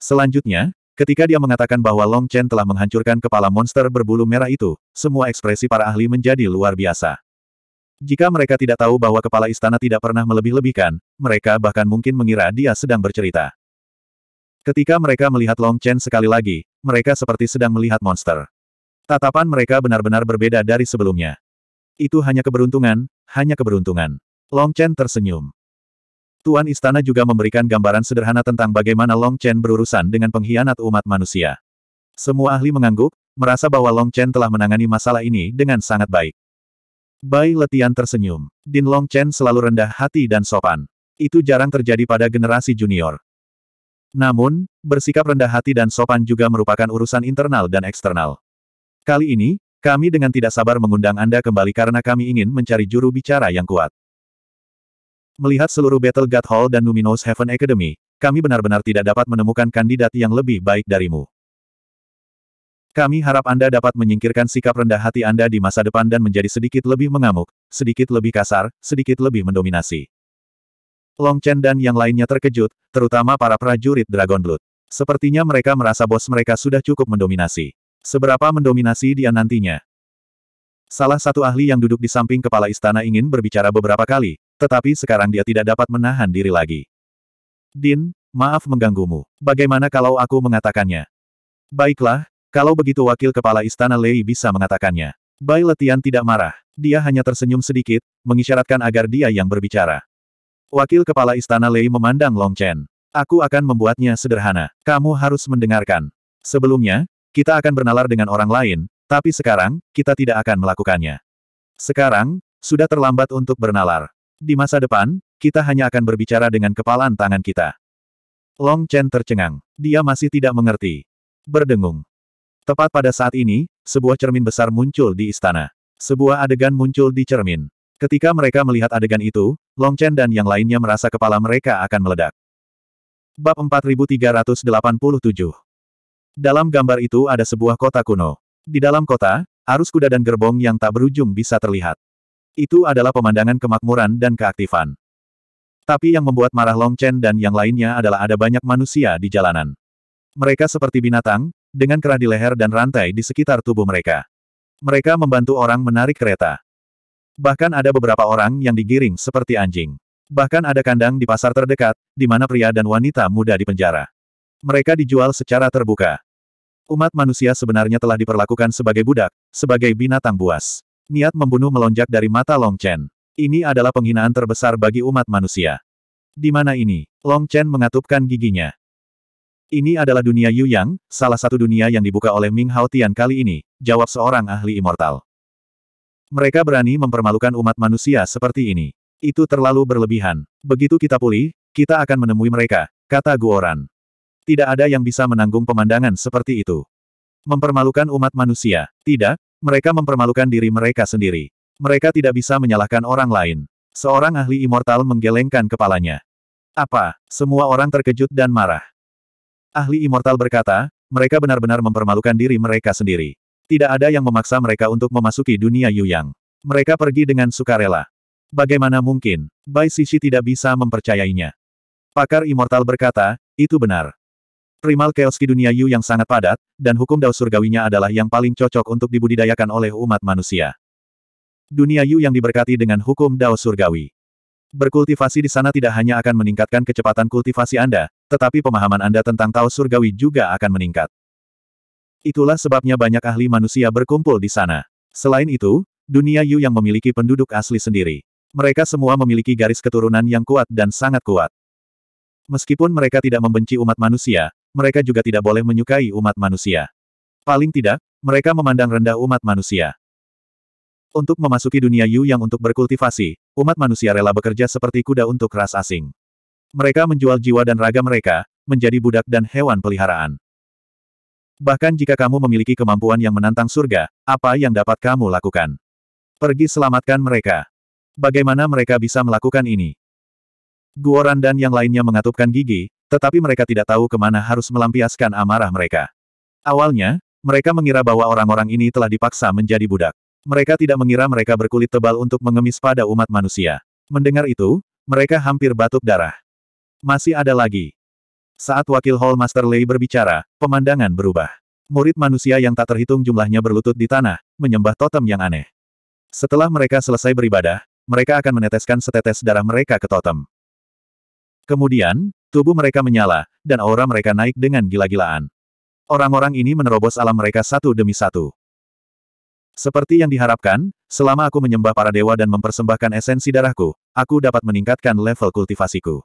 Selanjutnya, ketika dia mengatakan bahwa Long Chen telah menghancurkan kepala monster berbulu merah itu, semua ekspresi para ahli menjadi luar biasa. Jika mereka tidak tahu bahwa kepala istana tidak pernah melebih-lebihkan, mereka bahkan mungkin mengira dia sedang bercerita. Ketika mereka melihat Long Chen sekali lagi, mereka seperti sedang melihat monster. Tatapan mereka benar-benar berbeda dari sebelumnya. Itu hanya keberuntungan, hanya keberuntungan. Long Chen tersenyum. Tuan Istana juga memberikan gambaran sederhana tentang bagaimana Long Chen berurusan dengan pengkhianat umat manusia. Semua ahli mengangguk, merasa bahwa Long Chen telah menangani masalah ini dengan sangat baik. Bai Letian tersenyum. Din Long Chen selalu rendah hati dan sopan. Itu jarang terjadi pada generasi junior. Namun, bersikap rendah hati dan sopan juga merupakan urusan internal dan eksternal. Kali ini, kami dengan tidak sabar mengundang Anda kembali karena kami ingin mencari juru bicara yang kuat. Melihat seluruh Battle God Hall dan Numinous Heaven Academy, kami benar-benar tidak dapat menemukan kandidat yang lebih baik darimu. Kami harap Anda dapat menyingkirkan sikap rendah hati Anda di masa depan dan menjadi sedikit lebih mengamuk, sedikit lebih kasar, sedikit lebih mendominasi. Long Chen dan yang lainnya terkejut, terutama para prajurit Dragon Blood. Sepertinya mereka merasa bos mereka sudah cukup mendominasi. Seberapa mendominasi dia nantinya? Salah satu ahli yang duduk di samping kepala istana ingin berbicara beberapa kali, tetapi sekarang dia tidak dapat menahan diri lagi. Din, maaf mengganggumu. Bagaimana kalau aku mengatakannya? Baiklah, kalau begitu wakil kepala istana Lei bisa mengatakannya. Bai Letian tidak marah. Dia hanya tersenyum sedikit, mengisyaratkan agar dia yang berbicara. Wakil Kepala Istana Lei memandang Long Chen. Aku akan membuatnya sederhana. Kamu harus mendengarkan. Sebelumnya, kita akan bernalar dengan orang lain, tapi sekarang, kita tidak akan melakukannya. Sekarang, sudah terlambat untuk bernalar. Di masa depan, kita hanya akan berbicara dengan kepalan tangan kita. Long Chen tercengang. Dia masih tidak mengerti. Berdengung. Tepat pada saat ini, sebuah cermin besar muncul di istana. Sebuah adegan muncul di cermin. Ketika mereka melihat adegan itu, Long Chen dan yang lainnya merasa kepala mereka akan meledak. Bab 4387 Dalam gambar itu ada sebuah kota kuno. Di dalam kota, arus kuda dan gerbong yang tak berujung bisa terlihat. Itu adalah pemandangan kemakmuran dan keaktifan. Tapi yang membuat marah Long Chen dan yang lainnya adalah ada banyak manusia di jalanan. Mereka seperti binatang, dengan kerah di leher dan rantai di sekitar tubuh mereka. Mereka membantu orang menarik kereta. Bahkan ada beberapa orang yang digiring seperti anjing. Bahkan ada kandang di pasar terdekat, di mana pria dan wanita muda dipenjara. Mereka dijual secara terbuka. Umat manusia sebenarnya telah diperlakukan sebagai budak, sebagai binatang buas. Niat membunuh melonjak dari mata Long Chen. Ini adalah penghinaan terbesar bagi umat manusia. Di mana ini? Long Chen mengatupkan giginya. Ini adalah dunia Yu Yang, salah satu dunia yang dibuka oleh Ming Hao Tian kali ini, jawab seorang ahli immortal. Mereka berani mempermalukan umat manusia seperti ini. Itu terlalu berlebihan. Begitu kita pulih, kita akan menemui mereka, kata Guoran. Tidak ada yang bisa menanggung pemandangan seperti itu. Mempermalukan umat manusia. Tidak, mereka mempermalukan diri mereka sendiri. Mereka tidak bisa menyalahkan orang lain. Seorang ahli immortal menggelengkan kepalanya. Apa? Semua orang terkejut dan marah. Ahli immortal berkata, mereka benar-benar mempermalukan diri mereka sendiri. Tidak ada yang memaksa mereka untuk memasuki dunia Yu Yang. Mereka pergi dengan sukarela. Bagaimana mungkin, Bai Sisi tidak bisa mempercayainya. Pakar Immortal berkata, itu benar. Primal Keoski dunia Yu yang sangat padat, dan hukum dao surgawinya adalah yang paling cocok untuk dibudidayakan oleh umat manusia. Dunia Yu yang diberkati dengan hukum dao surgawi. Berkultivasi di sana tidak hanya akan meningkatkan kecepatan kultivasi Anda, tetapi pemahaman Anda tentang Tao Surgawi juga akan meningkat. Itulah sebabnya banyak ahli manusia berkumpul di sana. Selain itu, dunia Yu yang memiliki penduduk asli sendiri. Mereka semua memiliki garis keturunan yang kuat dan sangat kuat. Meskipun mereka tidak membenci umat manusia, mereka juga tidak boleh menyukai umat manusia. Paling tidak, mereka memandang rendah umat manusia. Untuk memasuki dunia Yu yang untuk berkultivasi, umat manusia rela bekerja seperti kuda untuk ras asing. Mereka menjual jiwa dan raga mereka, menjadi budak dan hewan peliharaan. Bahkan jika kamu memiliki kemampuan yang menantang surga, apa yang dapat kamu lakukan? Pergi selamatkan mereka. Bagaimana mereka bisa melakukan ini? Guoran dan yang lainnya mengatupkan gigi, tetapi mereka tidak tahu kemana harus melampiaskan amarah mereka. Awalnya, mereka mengira bahwa orang-orang ini telah dipaksa menjadi budak. Mereka tidak mengira mereka berkulit tebal untuk mengemis pada umat manusia. Mendengar itu, mereka hampir batuk darah. Masih ada lagi. Saat wakil Hall Master Lei berbicara, pemandangan berubah. Murid manusia yang tak terhitung jumlahnya berlutut di tanah, menyembah totem yang aneh. Setelah mereka selesai beribadah, mereka akan meneteskan setetes darah mereka ke totem. Kemudian, tubuh mereka menyala, dan aura mereka naik dengan gila-gilaan. Orang-orang ini menerobos alam mereka satu demi satu. Seperti yang diharapkan, selama aku menyembah para dewa dan mempersembahkan esensi darahku, aku dapat meningkatkan level kultivasiku.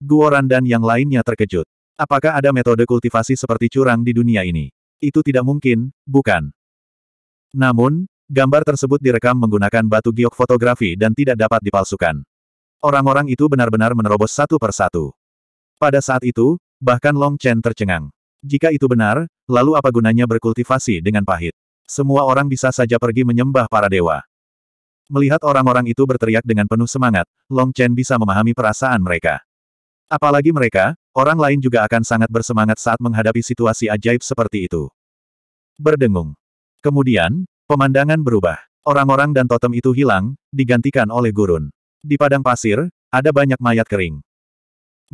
Guoran dan yang lainnya terkejut. Apakah ada metode kultivasi seperti curang di dunia ini? Itu tidak mungkin, bukan? Namun, gambar tersebut direkam menggunakan batu giok fotografi dan tidak dapat dipalsukan. Orang-orang itu benar-benar menerobos satu per satu. Pada saat itu, bahkan Long Chen tercengang. Jika itu benar, lalu apa gunanya berkultivasi dengan pahit? Semua orang bisa saja pergi menyembah para dewa. Melihat orang-orang itu berteriak dengan penuh semangat, Long Chen bisa memahami perasaan mereka. Apalagi mereka, orang lain juga akan sangat bersemangat saat menghadapi situasi ajaib seperti itu. Berdengung. Kemudian, pemandangan berubah. Orang-orang dan totem itu hilang, digantikan oleh gurun. Di padang pasir, ada banyak mayat kering.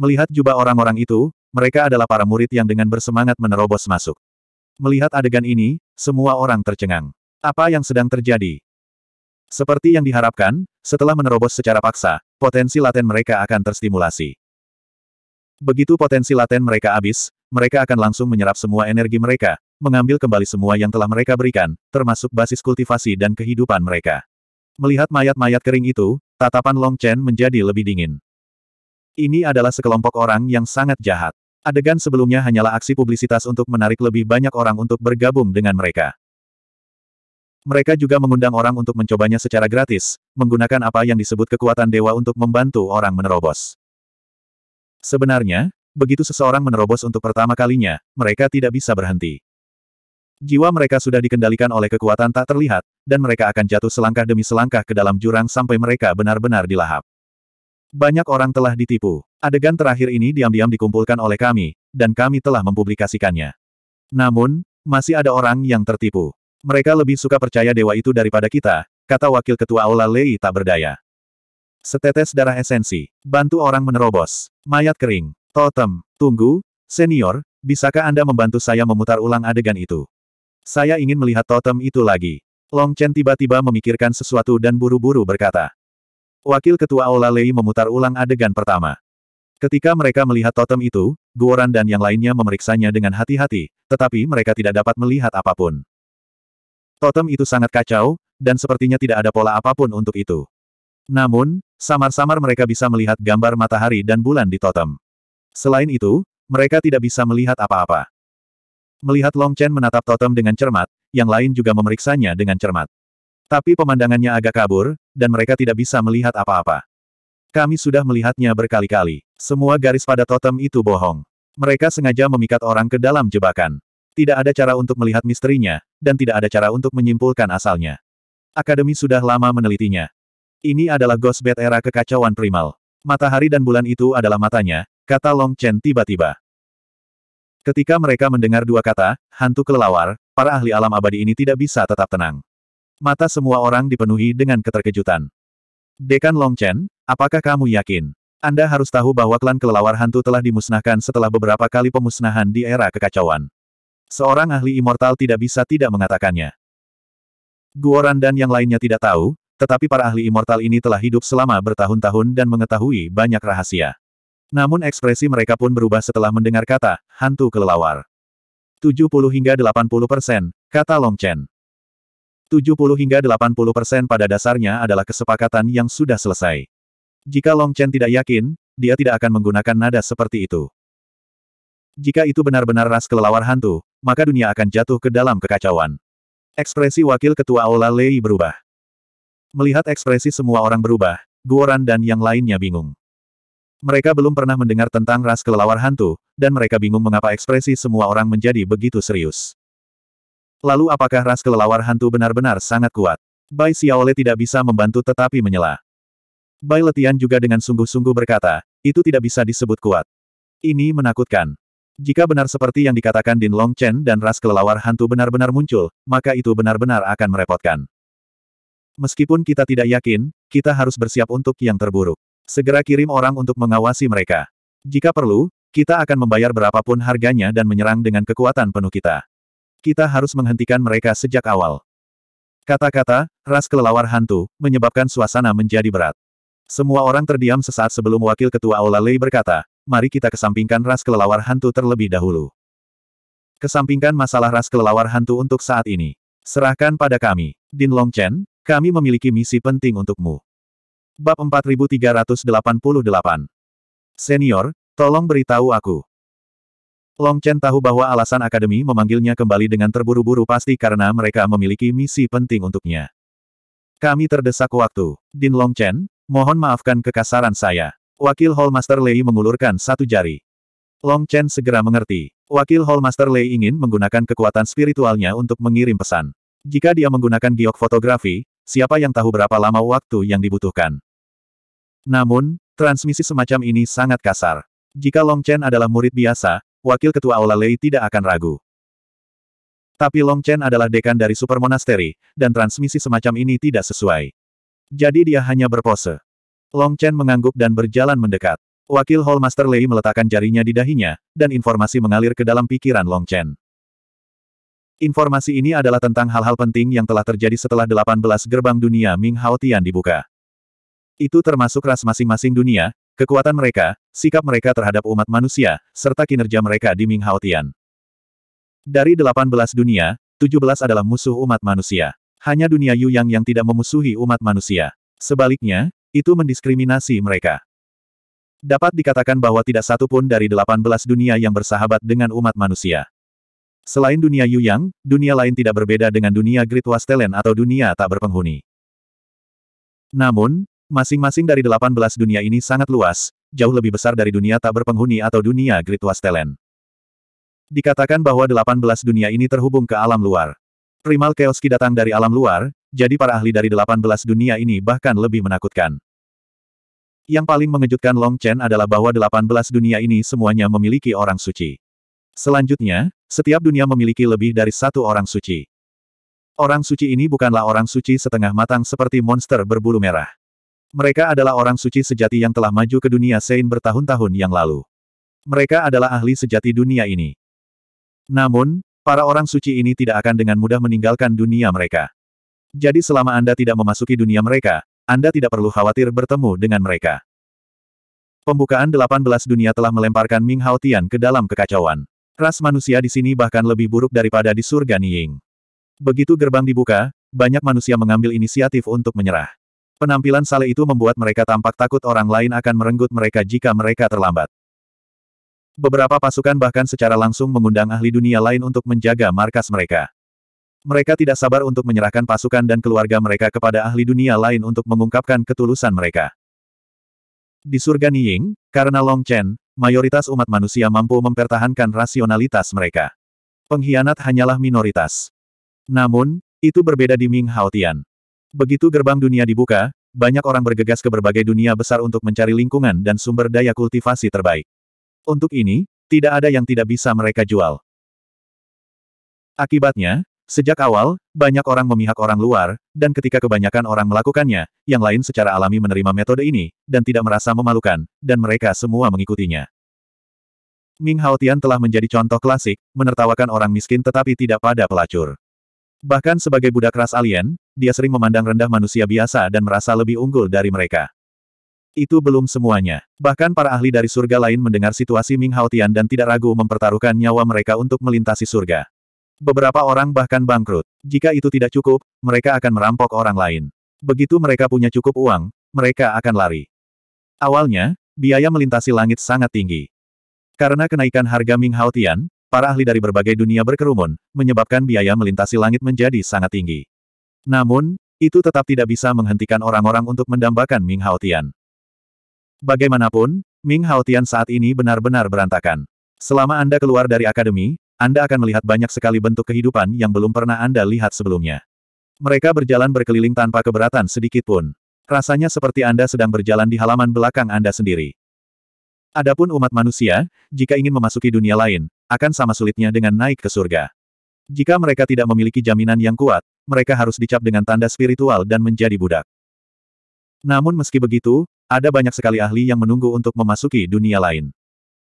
Melihat jubah orang-orang itu, mereka adalah para murid yang dengan bersemangat menerobos masuk. Melihat adegan ini, semua orang tercengang. Apa yang sedang terjadi? Seperti yang diharapkan, setelah menerobos secara paksa, potensi laten mereka akan terstimulasi. Begitu potensi laten mereka habis, mereka akan langsung menyerap semua energi mereka, mengambil kembali semua yang telah mereka berikan, termasuk basis kultivasi dan kehidupan mereka. Melihat mayat-mayat kering itu, tatapan Long Chen menjadi lebih dingin. Ini adalah sekelompok orang yang sangat jahat. Adegan sebelumnya hanyalah aksi publisitas untuk menarik lebih banyak orang untuk bergabung dengan mereka. Mereka juga mengundang orang untuk mencobanya secara gratis, menggunakan apa yang disebut kekuatan dewa untuk membantu orang menerobos. Sebenarnya, begitu seseorang menerobos untuk pertama kalinya, mereka tidak bisa berhenti. Jiwa mereka sudah dikendalikan oleh kekuatan tak terlihat, dan mereka akan jatuh selangkah demi selangkah ke dalam jurang sampai mereka benar-benar dilahap. Banyak orang telah ditipu. Adegan terakhir ini diam-diam dikumpulkan oleh kami, dan kami telah mempublikasikannya. Namun, masih ada orang yang tertipu. Mereka lebih suka percaya dewa itu daripada kita, kata Wakil Ketua Aula Lei tak berdaya. Setetes darah esensi. Bantu orang menerobos. Mayat kering. Totem. Tunggu, senior, bisakah Anda membantu saya memutar ulang adegan itu? Saya ingin melihat totem itu lagi. Long Chen tiba-tiba memikirkan sesuatu dan buru-buru berkata. Wakil Ketua Aula Lei memutar ulang adegan pertama. Ketika mereka melihat totem itu, Guoran dan yang lainnya memeriksanya dengan hati-hati, tetapi mereka tidak dapat melihat apapun. Totem itu sangat kacau, dan sepertinya tidak ada pola apapun untuk itu. Namun, Samar-samar mereka bisa melihat gambar matahari dan bulan di totem. Selain itu, mereka tidak bisa melihat apa-apa. Melihat Long Chen menatap totem dengan cermat, yang lain juga memeriksanya dengan cermat. Tapi pemandangannya agak kabur, dan mereka tidak bisa melihat apa-apa. Kami sudah melihatnya berkali-kali. Semua garis pada totem itu bohong. Mereka sengaja memikat orang ke dalam jebakan. Tidak ada cara untuk melihat misterinya, dan tidak ada cara untuk menyimpulkan asalnya. Akademi sudah lama menelitinya. Ini adalah Ghost bed era kekacauan primal. Matahari dan bulan itu adalah matanya, kata Long Chen tiba-tiba. Ketika mereka mendengar dua kata, hantu kelelawar, para ahli alam abadi ini tidak bisa tetap tenang. Mata semua orang dipenuhi dengan keterkejutan. Dekan Long Chen, apakah kamu yakin? Anda harus tahu bahwa klan kelelawar hantu telah dimusnahkan setelah beberapa kali pemusnahan di era kekacauan. Seorang ahli immortal tidak bisa tidak mengatakannya. Guoran dan yang lainnya tidak tahu, tetapi para ahli immortal ini telah hidup selama bertahun-tahun dan mengetahui banyak rahasia. Namun ekspresi mereka pun berubah setelah mendengar kata, hantu kelelawar. 70 hingga 80 persen, kata Long Chen. 70 hingga 80 persen pada dasarnya adalah kesepakatan yang sudah selesai. Jika Long Chen tidak yakin, dia tidak akan menggunakan nada seperti itu. Jika itu benar-benar ras kelelawar hantu, maka dunia akan jatuh ke dalam kekacauan. Ekspresi wakil ketua Aula Lei berubah. Melihat ekspresi semua orang berubah, Guoran dan yang lainnya bingung. Mereka belum pernah mendengar tentang ras kelelawar hantu, dan mereka bingung mengapa ekspresi semua orang menjadi begitu serius. Lalu apakah ras kelelawar hantu benar-benar sangat kuat? Bai Xiaole tidak bisa membantu tetapi menyela. Bai Letian juga dengan sungguh-sungguh berkata, itu tidak bisa disebut kuat. Ini menakutkan. Jika benar seperti yang dikatakan Din Long Chen dan ras kelelawar hantu benar-benar muncul, maka itu benar-benar akan merepotkan. Meskipun kita tidak yakin, kita harus bersiap untuk yang terburuk. Segera kirim orang untuk mengawasi mereka. Jika perlu, kita akan membayar berapapun harganya dan menyerang dengan kekuatan penuh kita. Kita harus menghentikan mereka sejak awal. Kata-kata, ras kelelawar hantu, menyebabkan suasana menjadi berat. Semua orang terdiam sesaat sebelum Wakil Ketua Aula Lei berkata, mari kita kesampingkan ras kelelawar hantu terlebih dahulu. Kesampingkan masalah ras kelelawar hantu untuk saat ini. Serahkan pada kami. Din Longchen, kami memiliki misi penting untukmu. Bab 4388 Senior, tolong beritahu aku. Long Chen tahu bahwa alasan akademi memanggilnya kembali dengan terburu-buru pasti karena mereka memiliki misi penting untuknya. Kami terdesak waktu. Din Long Chen, mohon maafkan kekasaran saya. Wakil Hallmaster Lei mengulurkan satu jari. Long Chen segera mengerti. Wakil Hallmaster Lei ingin menggunakan kekuatan spiritualnya untuk mengirim pesan. Jika dia menggunakan giok fotografi, siapa yang tahu berapa lama waktu yang dibutuhkan. Namun, transmisi semacam ini sangat kasar. Jika Long Chen adalah murid biasa, Wakil Ketua Aula Lei tidak akan ragu. Tapi Long Chen adalah dekan dari Super Monastery, dan transmisi semacam ini tidak sesuai. Jadi dia hanya berpose. Long Chen mengangguk dan berjalan mendekat. Wakil Hall Master Lei meletakkan jarinya di dahinya, dan informasi mengalir ke dalam pikiran Long Chen. Informasi ini adalah tentang hal-hal penting yang telah terjadi setelah 18 gerbang dunia Ming Hao dibuka. Itu termasuk ras masing-masing dunia, kekuatan mereka, sikap mereka terhadap umat manusia, serta kinerja mereka di Ming Hao Tian. Dari 18 dunia, 17 adalah musuh umat manusia. Hanya dunia Yu Yang yang tidak memusuhi umat manusia. Sebaliknya, itu mendiskriminasi mereka. Dapat dikatakan bahwa tidak satu pun dari 18 dunia yang bersahabat dengan umat manusia. Selain dunia Yu dunia lain tidak berbeda dengan dunia Great Wastelen atau dunia tak berpenghuni. Namun, masing-masing dari 18 dunia ini sangat luas, jauh lebih besar dari dunia tak berpenghuni atau dunia Great Wastelen. Dikatakan bahwa 18 dunia ini terhubung ke alam luar. Primal Keoski datang dari alam luar, jadi para ahli dari 18 dunia ini bahkan lebih menakutkan. Yang paling mengejutkan Long Chen adalah bahwa 18 dunia ini semuanya memiliki orang suci. Selanjutnya, setiap dunia memiliki lebih dari satu orang suci. Orang suci ini bukanlah orang suci setengah matang seperti monster berbulu merah. Mereka adalah orang suci sejati yang telah maju ke dunia Sein bertahun-tahun yang lalu. Mereka adalah ahli sejati dunia ini. Namun, para orang suci ini tidak akan dengan mudah meninggalkan dunia mereka. Jadi selama Anda tidak memasuki dunia mereka, Anda tidak perlu khawatir bertemu dengan mereka. Pembukaan 18 dunia telah melemparkan Ming Hao Tian ke dalam kekacauan. Ras manusia di sini bahkan lebih buruk daripada di surga Nying. Begitu gerbang dibuka, banyak manusia mengambil inisiatif untuk menyerah. Penampilan Sale itu membuat mereka tampak takut orang lain akan merenggut mereka jika mereka terlambat. Beberapa pasukan bahkan secara langsung mengundang ahli dunia lain untuk menjaga markas mereka. Mereka tidak sabar untuk menyerahkan pasukan dan keluarga mereka kepada ahli dunia lain untuk mengungkapkan ketulusan mereka. Di surga Niying, karena Long Chen, mayoritas umat manusia mampu mempertahankan rasionalitas mereka. Pengkhianat hanyalah minoritas. Namun, itu berbeda di Ming Haotian. Begitu gerbang dunia dibuka, banyak orang bergegas ke berbagai dunia besar untuk mencari lingkungan dan sumber daya kultivasi terbaik. Untuk ini, tidak ada yang tidak bisa mereka jual. Akibatnya, Sejak awal, banyak orang memihak orang luar, dan ketika kebanyakan orang melakukannya, yang lain secara alami menerima metode ini, dan tidak merasa memalukan, dan mereka semua mengikutinya. Ming Haotian telah menjadi contoh klasik, menertawakan orang miskin tetapi tidak pada pelacur. Bahkan sebagai budak ras alien, dia sering memandang rendah manusia biasa dan merasa lebih unggul dari mereka. Itu belum semuanya. Bahkan para ahli dari surga lain mendengar situasi Ming Haotian dan tidak ragu mempertaruhkan nyawa mereka untuk melintasi surga. Beberapa orang bahkan bangkrut. Jika itu tidak cukup, mereka akan merampok orang lain. Begitu mereka punya cukup uang, mereka akan lari. Awalnya, biaya melintasi langit sangat tinggi. Karena kenaikan harga Ming Haotian, para ahli dari berbagai dunia berkerumun, menyebabkan biaya melintasi langit menjadi sangat tinggi. Namun, itu tetap tidak bisa menghentikan orang-orang untuk mendambakan Ming Haotian. Bagaimanapun, Ming Haotian saat ini benar-benar berantakan. Selama Anda keluar dari akademi, anda akan melihat banyak sekali bentuk kehidupan yang belum pernah Anda lihat sebelumnya. Mereka berjalan berkeliling tanpa keberatan sedikit pun. Rasanya seperti Anda sedang berjalan di halaman belakang Anda sendiri. Adapun umat manusia, jika ingin memasuki dunia lain, akan sama sulitnya dengan naik ke surga. Jika mereka tidak memiliki jaminan yang kuat, mereka harus dicap dengan tanda spiritual dan menjadi budak. Namun meski begitu, ada banyak sekali ahli yang menunggu untuk memasuki dunia lain.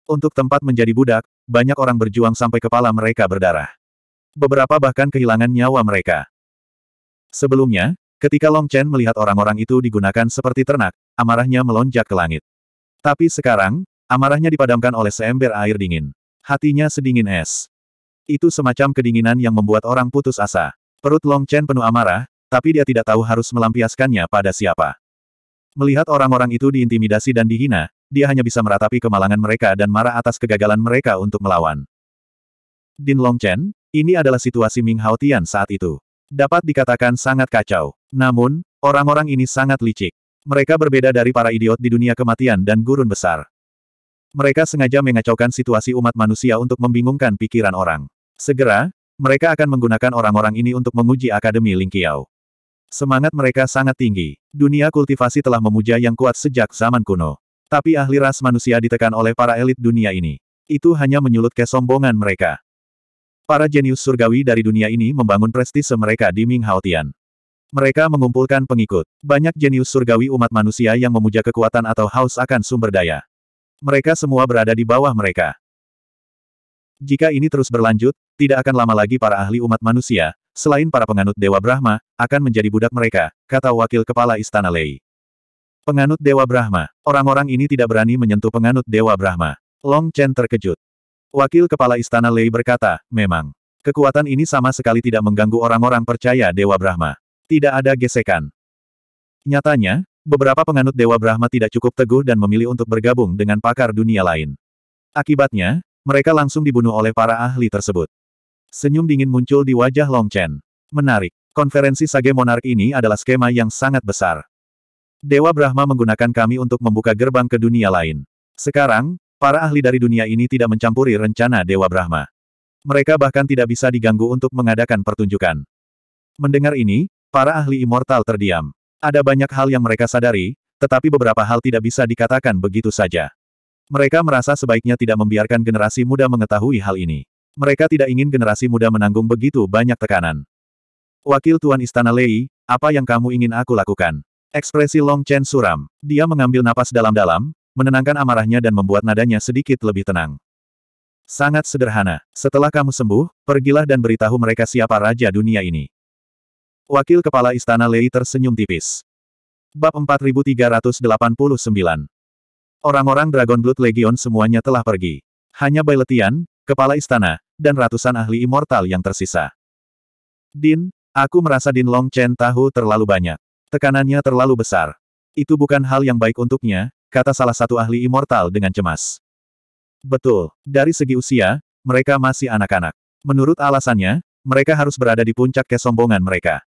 Untuk tempat menjadi budak, banyak orang berjuang sampai kepala mereka berdarah. Beberapa bahkan kehilangan nyawa mereka. Sebelumnya, ketika Long Chen melihat orang-orang itu digunakan seperti ternak, amarahnya melonjak ke langit. Tapi sekarang, amarahnya dipadamkan oleh seember air dingin. Hatinya sedingin es. Itu semacam kedinginan yang membuat orang putus asa. Perut Long Chen penuh amarah, tapi dia tidak tahu harus melampiaskannya pada siapa. Melihat orang-orang itu diintimidasi dan dihina, dia hanya bisa meratapi kemalangan mereka dan marah atas kegagalan mereka untuk melawan. Din Long Chen, ini adalah situasi Ming Haotian saat itu. Dapat dikatakan sangat kacau. Namun, orang-orang ini sangat licik. Mereka berbeda dari para idiot di dunia kematian dan gurun besar. Mereka sengaja mengacaukan situasi umat manusia untuk membingungkan pikiran orang. Segera, mereka akan menggunakan orang-orang ini untuk menguji Akademi Ling Qiao. Semangat mereka sangat tinggi. Dunia kultivasi telah memuja yang kuat sejak zaman kuno. Tapi ahli ras manusia ditekan oleh para elit dunia ini. Itu hanya menyulut kesombongan mereka. Para jenius surgawi dari dunia ini membangun prestise mereka di Ming Haotian. Mereka mengumpulkan pengikut. Banyak jenius surgawi umat manusia yang memuja kekuatan atau haus akan sumber daya. Mereka semua berada di bawah mereka. Jika ini terus berlanjut, tidak akan lama lagi para ahli umat manusia, selain para penganut Dewa Brahma, akan menjadi budak mereka, kata wakil kepala Istana Lei. Penganut Dewa Brahma. Orang-orang ini tidak berani menyentuh penganut Dewa Brahma. Long Chen terkejut. Wakil Kepala Istana Lei berkata, memang. Kekuatan ini sama sekali tidak mengganggu orang-orang percaya Dewa Brahma. Tidak ada gesekan. Nyatanya, beberapa penganut Dewa Brahma tidak cukup teguh dan memilih untuk bergabung dengan pakar dunia lain. Akibatnya, mereka langsung dibunuh oleh para ahli tersebut. Senyum dingin muncul di wajah Long Chen. Menarik. Konferensi Sage Monark ini adalah skema yang sangat besar. Dewa Brahma menggunakan kami untuk membuka gerbang ke dunia lain. Sekarang, para ahli dari dunia ini tidak mencampuri rencana Dewa Brahma. Mereka bahkan tidak bisa diganggu untuk mengadakan pertunjukan. Mendengar ini, para ahli immortal terdiam. Ada banyak hal yang mereka sadari, tetapi beberapa hal tidak bisa dikatakan begitu saja. Mereka merasa sebaiknya tidak membiarkan generasi muda mengetahui hal ini. Mereka tidak ingin generasi muda menanggung begitu banyak tekanan. Wakil Tuan Istana Lei, apa yang kamu ingin aku lakukan? Ekspresi Long Chen suram. Dia mengambil napas dalam-dalam, menenangkan amarahnya dan membuat nadanya sedikit lebih tenang. Sangat sederhana. Setelah kamu sembuh, pergilah dan beritahu mereka siapa raja dunia ini. Wakil Kepala Istana Lei tersenyum tipis. Bab 4389 Orang-orang Dragon Blood Legion semuanya telah pergi. Hanya Bailetian, Kepala Istana, dan ratusan ahli immortal yang tersisa. Din, aku merasa Din Long Chen tahu terlalu banyak. Tekanannya terlalu besar. Itu bukan hal yang baik untuknya, kata salah satu ahli immortal dengan cemas. Betul, dari segi usia, mereka masih anak-anak. Menurut alasannya, mereka harus berada di puncak kesombongan mereka.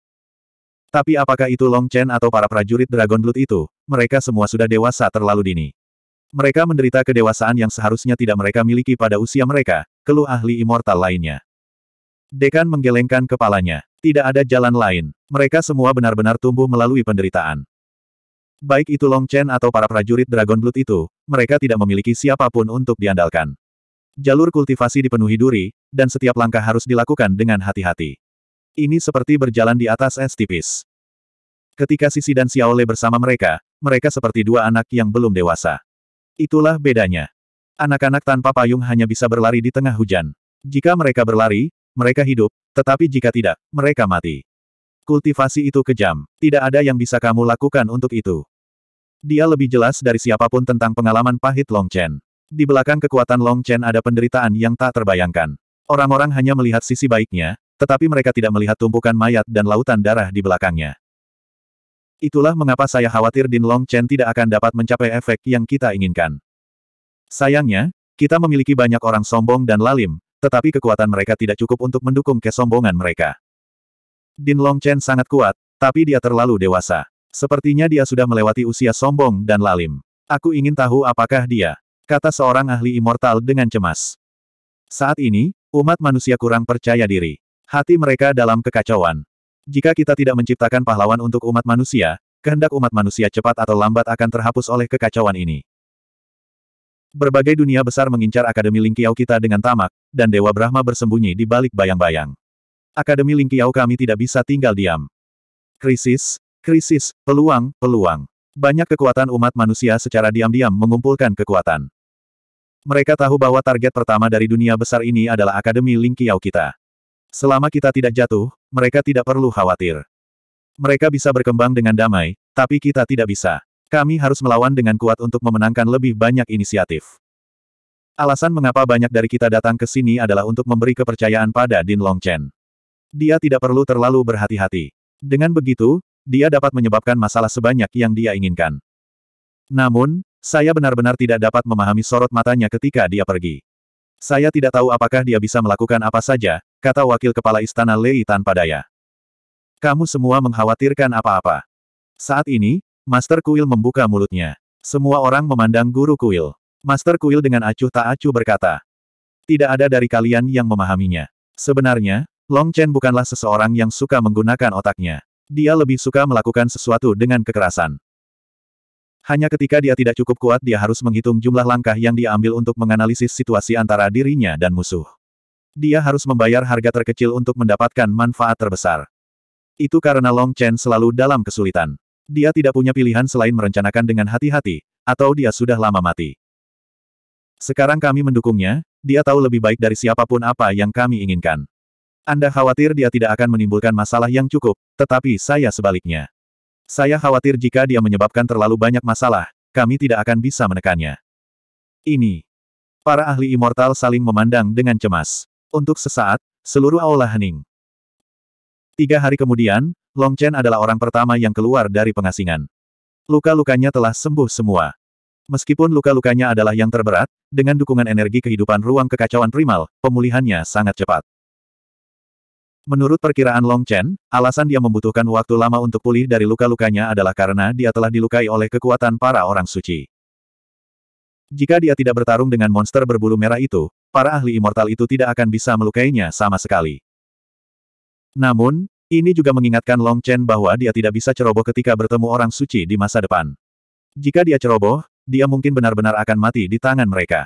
Tapi apakah itu Long Chen atau para prajurit Dragon Blood itu, mereka semua sudah dewasa terlalu dini. Mereka menderita kedewasaan yang seharusnya tidak mereka miliki pada usia mereka, keluh ahli immortal lainnya. Dekan menggelengkan kepalanya. Tidak ada jalan lain. Mereka semua benar-benar tumbuh melalui penderitaan. Baik itu Long Chen atau para prajurit Dragon Blood itu, mereka tidak memiliki siapapun untuk diandalkan. Jalur kultivasi dipenuhi duri, dan setiap langkah harus dilakukan dengan hati-hati. Ini seperti berjalan di atas es tipis. Ketika Sisi dan Xiao Le bersama mereka, mereka seperti dua anak yang belum dewasa. Itulah bedanya. Anak-anak tanpa payung hanya bisa berlari di tengah hujan. Jika mereka berlari, mereka hidup, tetapi jika tidak, mereka mati. Kultivasi itu kejam, tidak ada yang bisa kamu lakukan untuk itu. Dia lebih jelas dari siapapun tentang pengalaman pahit Long Chen. Di belakang kekuatan Long Chen ada penderitaan yang tak terbayangkan. Orang-orang hanya melihat sisi baiknya, tetapi mereka tidak melihat tumpukan mayat dan lautan darah di belakangnya. Itulah mengapa saya khawatir Din Long Chen tidak akan dapat mencapai efek yang kita inginkan. Sayangnya, kita memiliki banyak orang sombong dan lalim, tetapi kekuatan mereka tidak cukup untuk mendukung kesombongan mereka. Din Chen sangat kuat, tapi dia terlalu dewasa. Sepertinya dia sudah melewati usia sombong dan lalim. Aku ingin tahu apakah dia, kata seorang ahli immortal dengan cemas. Saat ini, umat manusia kurang percaya diri. Hati mereka dalam kekacauan. Jika kita tidak menciptakan pahlawan untuk umat manusia, kehendak umat manusia cepat atau lambat akan terhapus oleh kekacauan ini. Berbagai dunia besar mengincar Akademi Lingkiau kita dengan tamak, dan Dewa Brahma bersembunyi di balik bayang-bayang. Akademi Lingkiau kami tidak bisa tinggal diam. Krisis, krisis, peluang, peluang. Banyak kekuatan umat manusia secara diam-diam mengumpulkan kekuatan. Mereka tahu bahwa target pertama dari dunia besar ini adalah Akademi Lingkiau kita. Selama kita tidak jatuh, mereka tidak perlu khawatir. Mereka bisa berkembang dengan damai, tapi kita tidak bisa. Kami harus melawan dengan kuat untuk memenangkan lebih banyak inisiatif. Alasan mengapa banyak dari kita datang ke sini adalah untuk memberi kepercayaan pada Din Longchen. Dia tidak perlu terlalu berhati-hati. Dengan begitu, dia dapat menyebabkan masalah sebanyak yang dia inginkan. Namun, saya benar-benar tidak dapat memahami sorot matanya ketika dia pergi. Saya tidak tahu apakah dia bisa melakukan apa saja, kata wakil kepala istana Lei tanpa daya. Kamu semua mengkhawatirkan apa-apa. Saat ini, Master Kuil membuka mulutnya. Semua orang memandang guru Kuil. Master Kuil dengan acuh tak acuh berkata. Tidak ada dari kalian yang memahaminya. Sebenarnya, Long Chen bukanlah seseorang yang suka menggunakan otaknya. Dia lebih suka melakukan sesuatu dengan kekerasan. Hanya ketika dia tidak cukup kuat dia harus menghitung jumlah langkah yang dia ambil untuk menganalisis situasi antara dirinya dan musuh. Dia harus membayar harga terkecil untuk mendapatkan manfaat terbesar. Itu karena Long Chen selalu dalam kesulitan. Dia tidak punya pilihan selain merencanakan dengan hati-hati, atau dia sudah lama mati. Sekarang kami mendukungnya, dia tahu lebih baik dari siapapun apa yang kami inginkan. Anda khawatir dia tidak akan menimbulkan masalah yang cukup, tetapi saya sebaliknya. Saya khawatir jika dia menyebabkan terlalu banyak masalah, kami tidak akan bisa menekannya. Ini. Para ahli immortal saling memandang dengan cemas. Untuk sesaat, seluruh aula hening. Tiga hari kemudian, Long Chen adalah orang pertama yang keluar dari pengasingan. Luka-lukanya telah sembuh semua. Meskipun luka-lukanya adalah yang terberat, dengan dukungan energi kehidupan ruang kekacauan primal, pemulihannya sangat cepat. Menurut perkiraan Long Chen, alasan dia membutuhkan waktu lama untuk pulih dari luka-lukanya adalah karena dia telah dilukai oleh kekuatan para orang suci. Jika dia tidak bertarung dengan monster berbulu merah itu, para ahli immortal itu tidak akan bisa melukainya sama sekali. Namun, ini juga mengingatkan Long Chen bahwa dia tidak bisa ceroboh ketika bertemu orang suci di masa depan. Jika dia ceroboh, dia mungkin benar-benar akan mati di tangan mereka.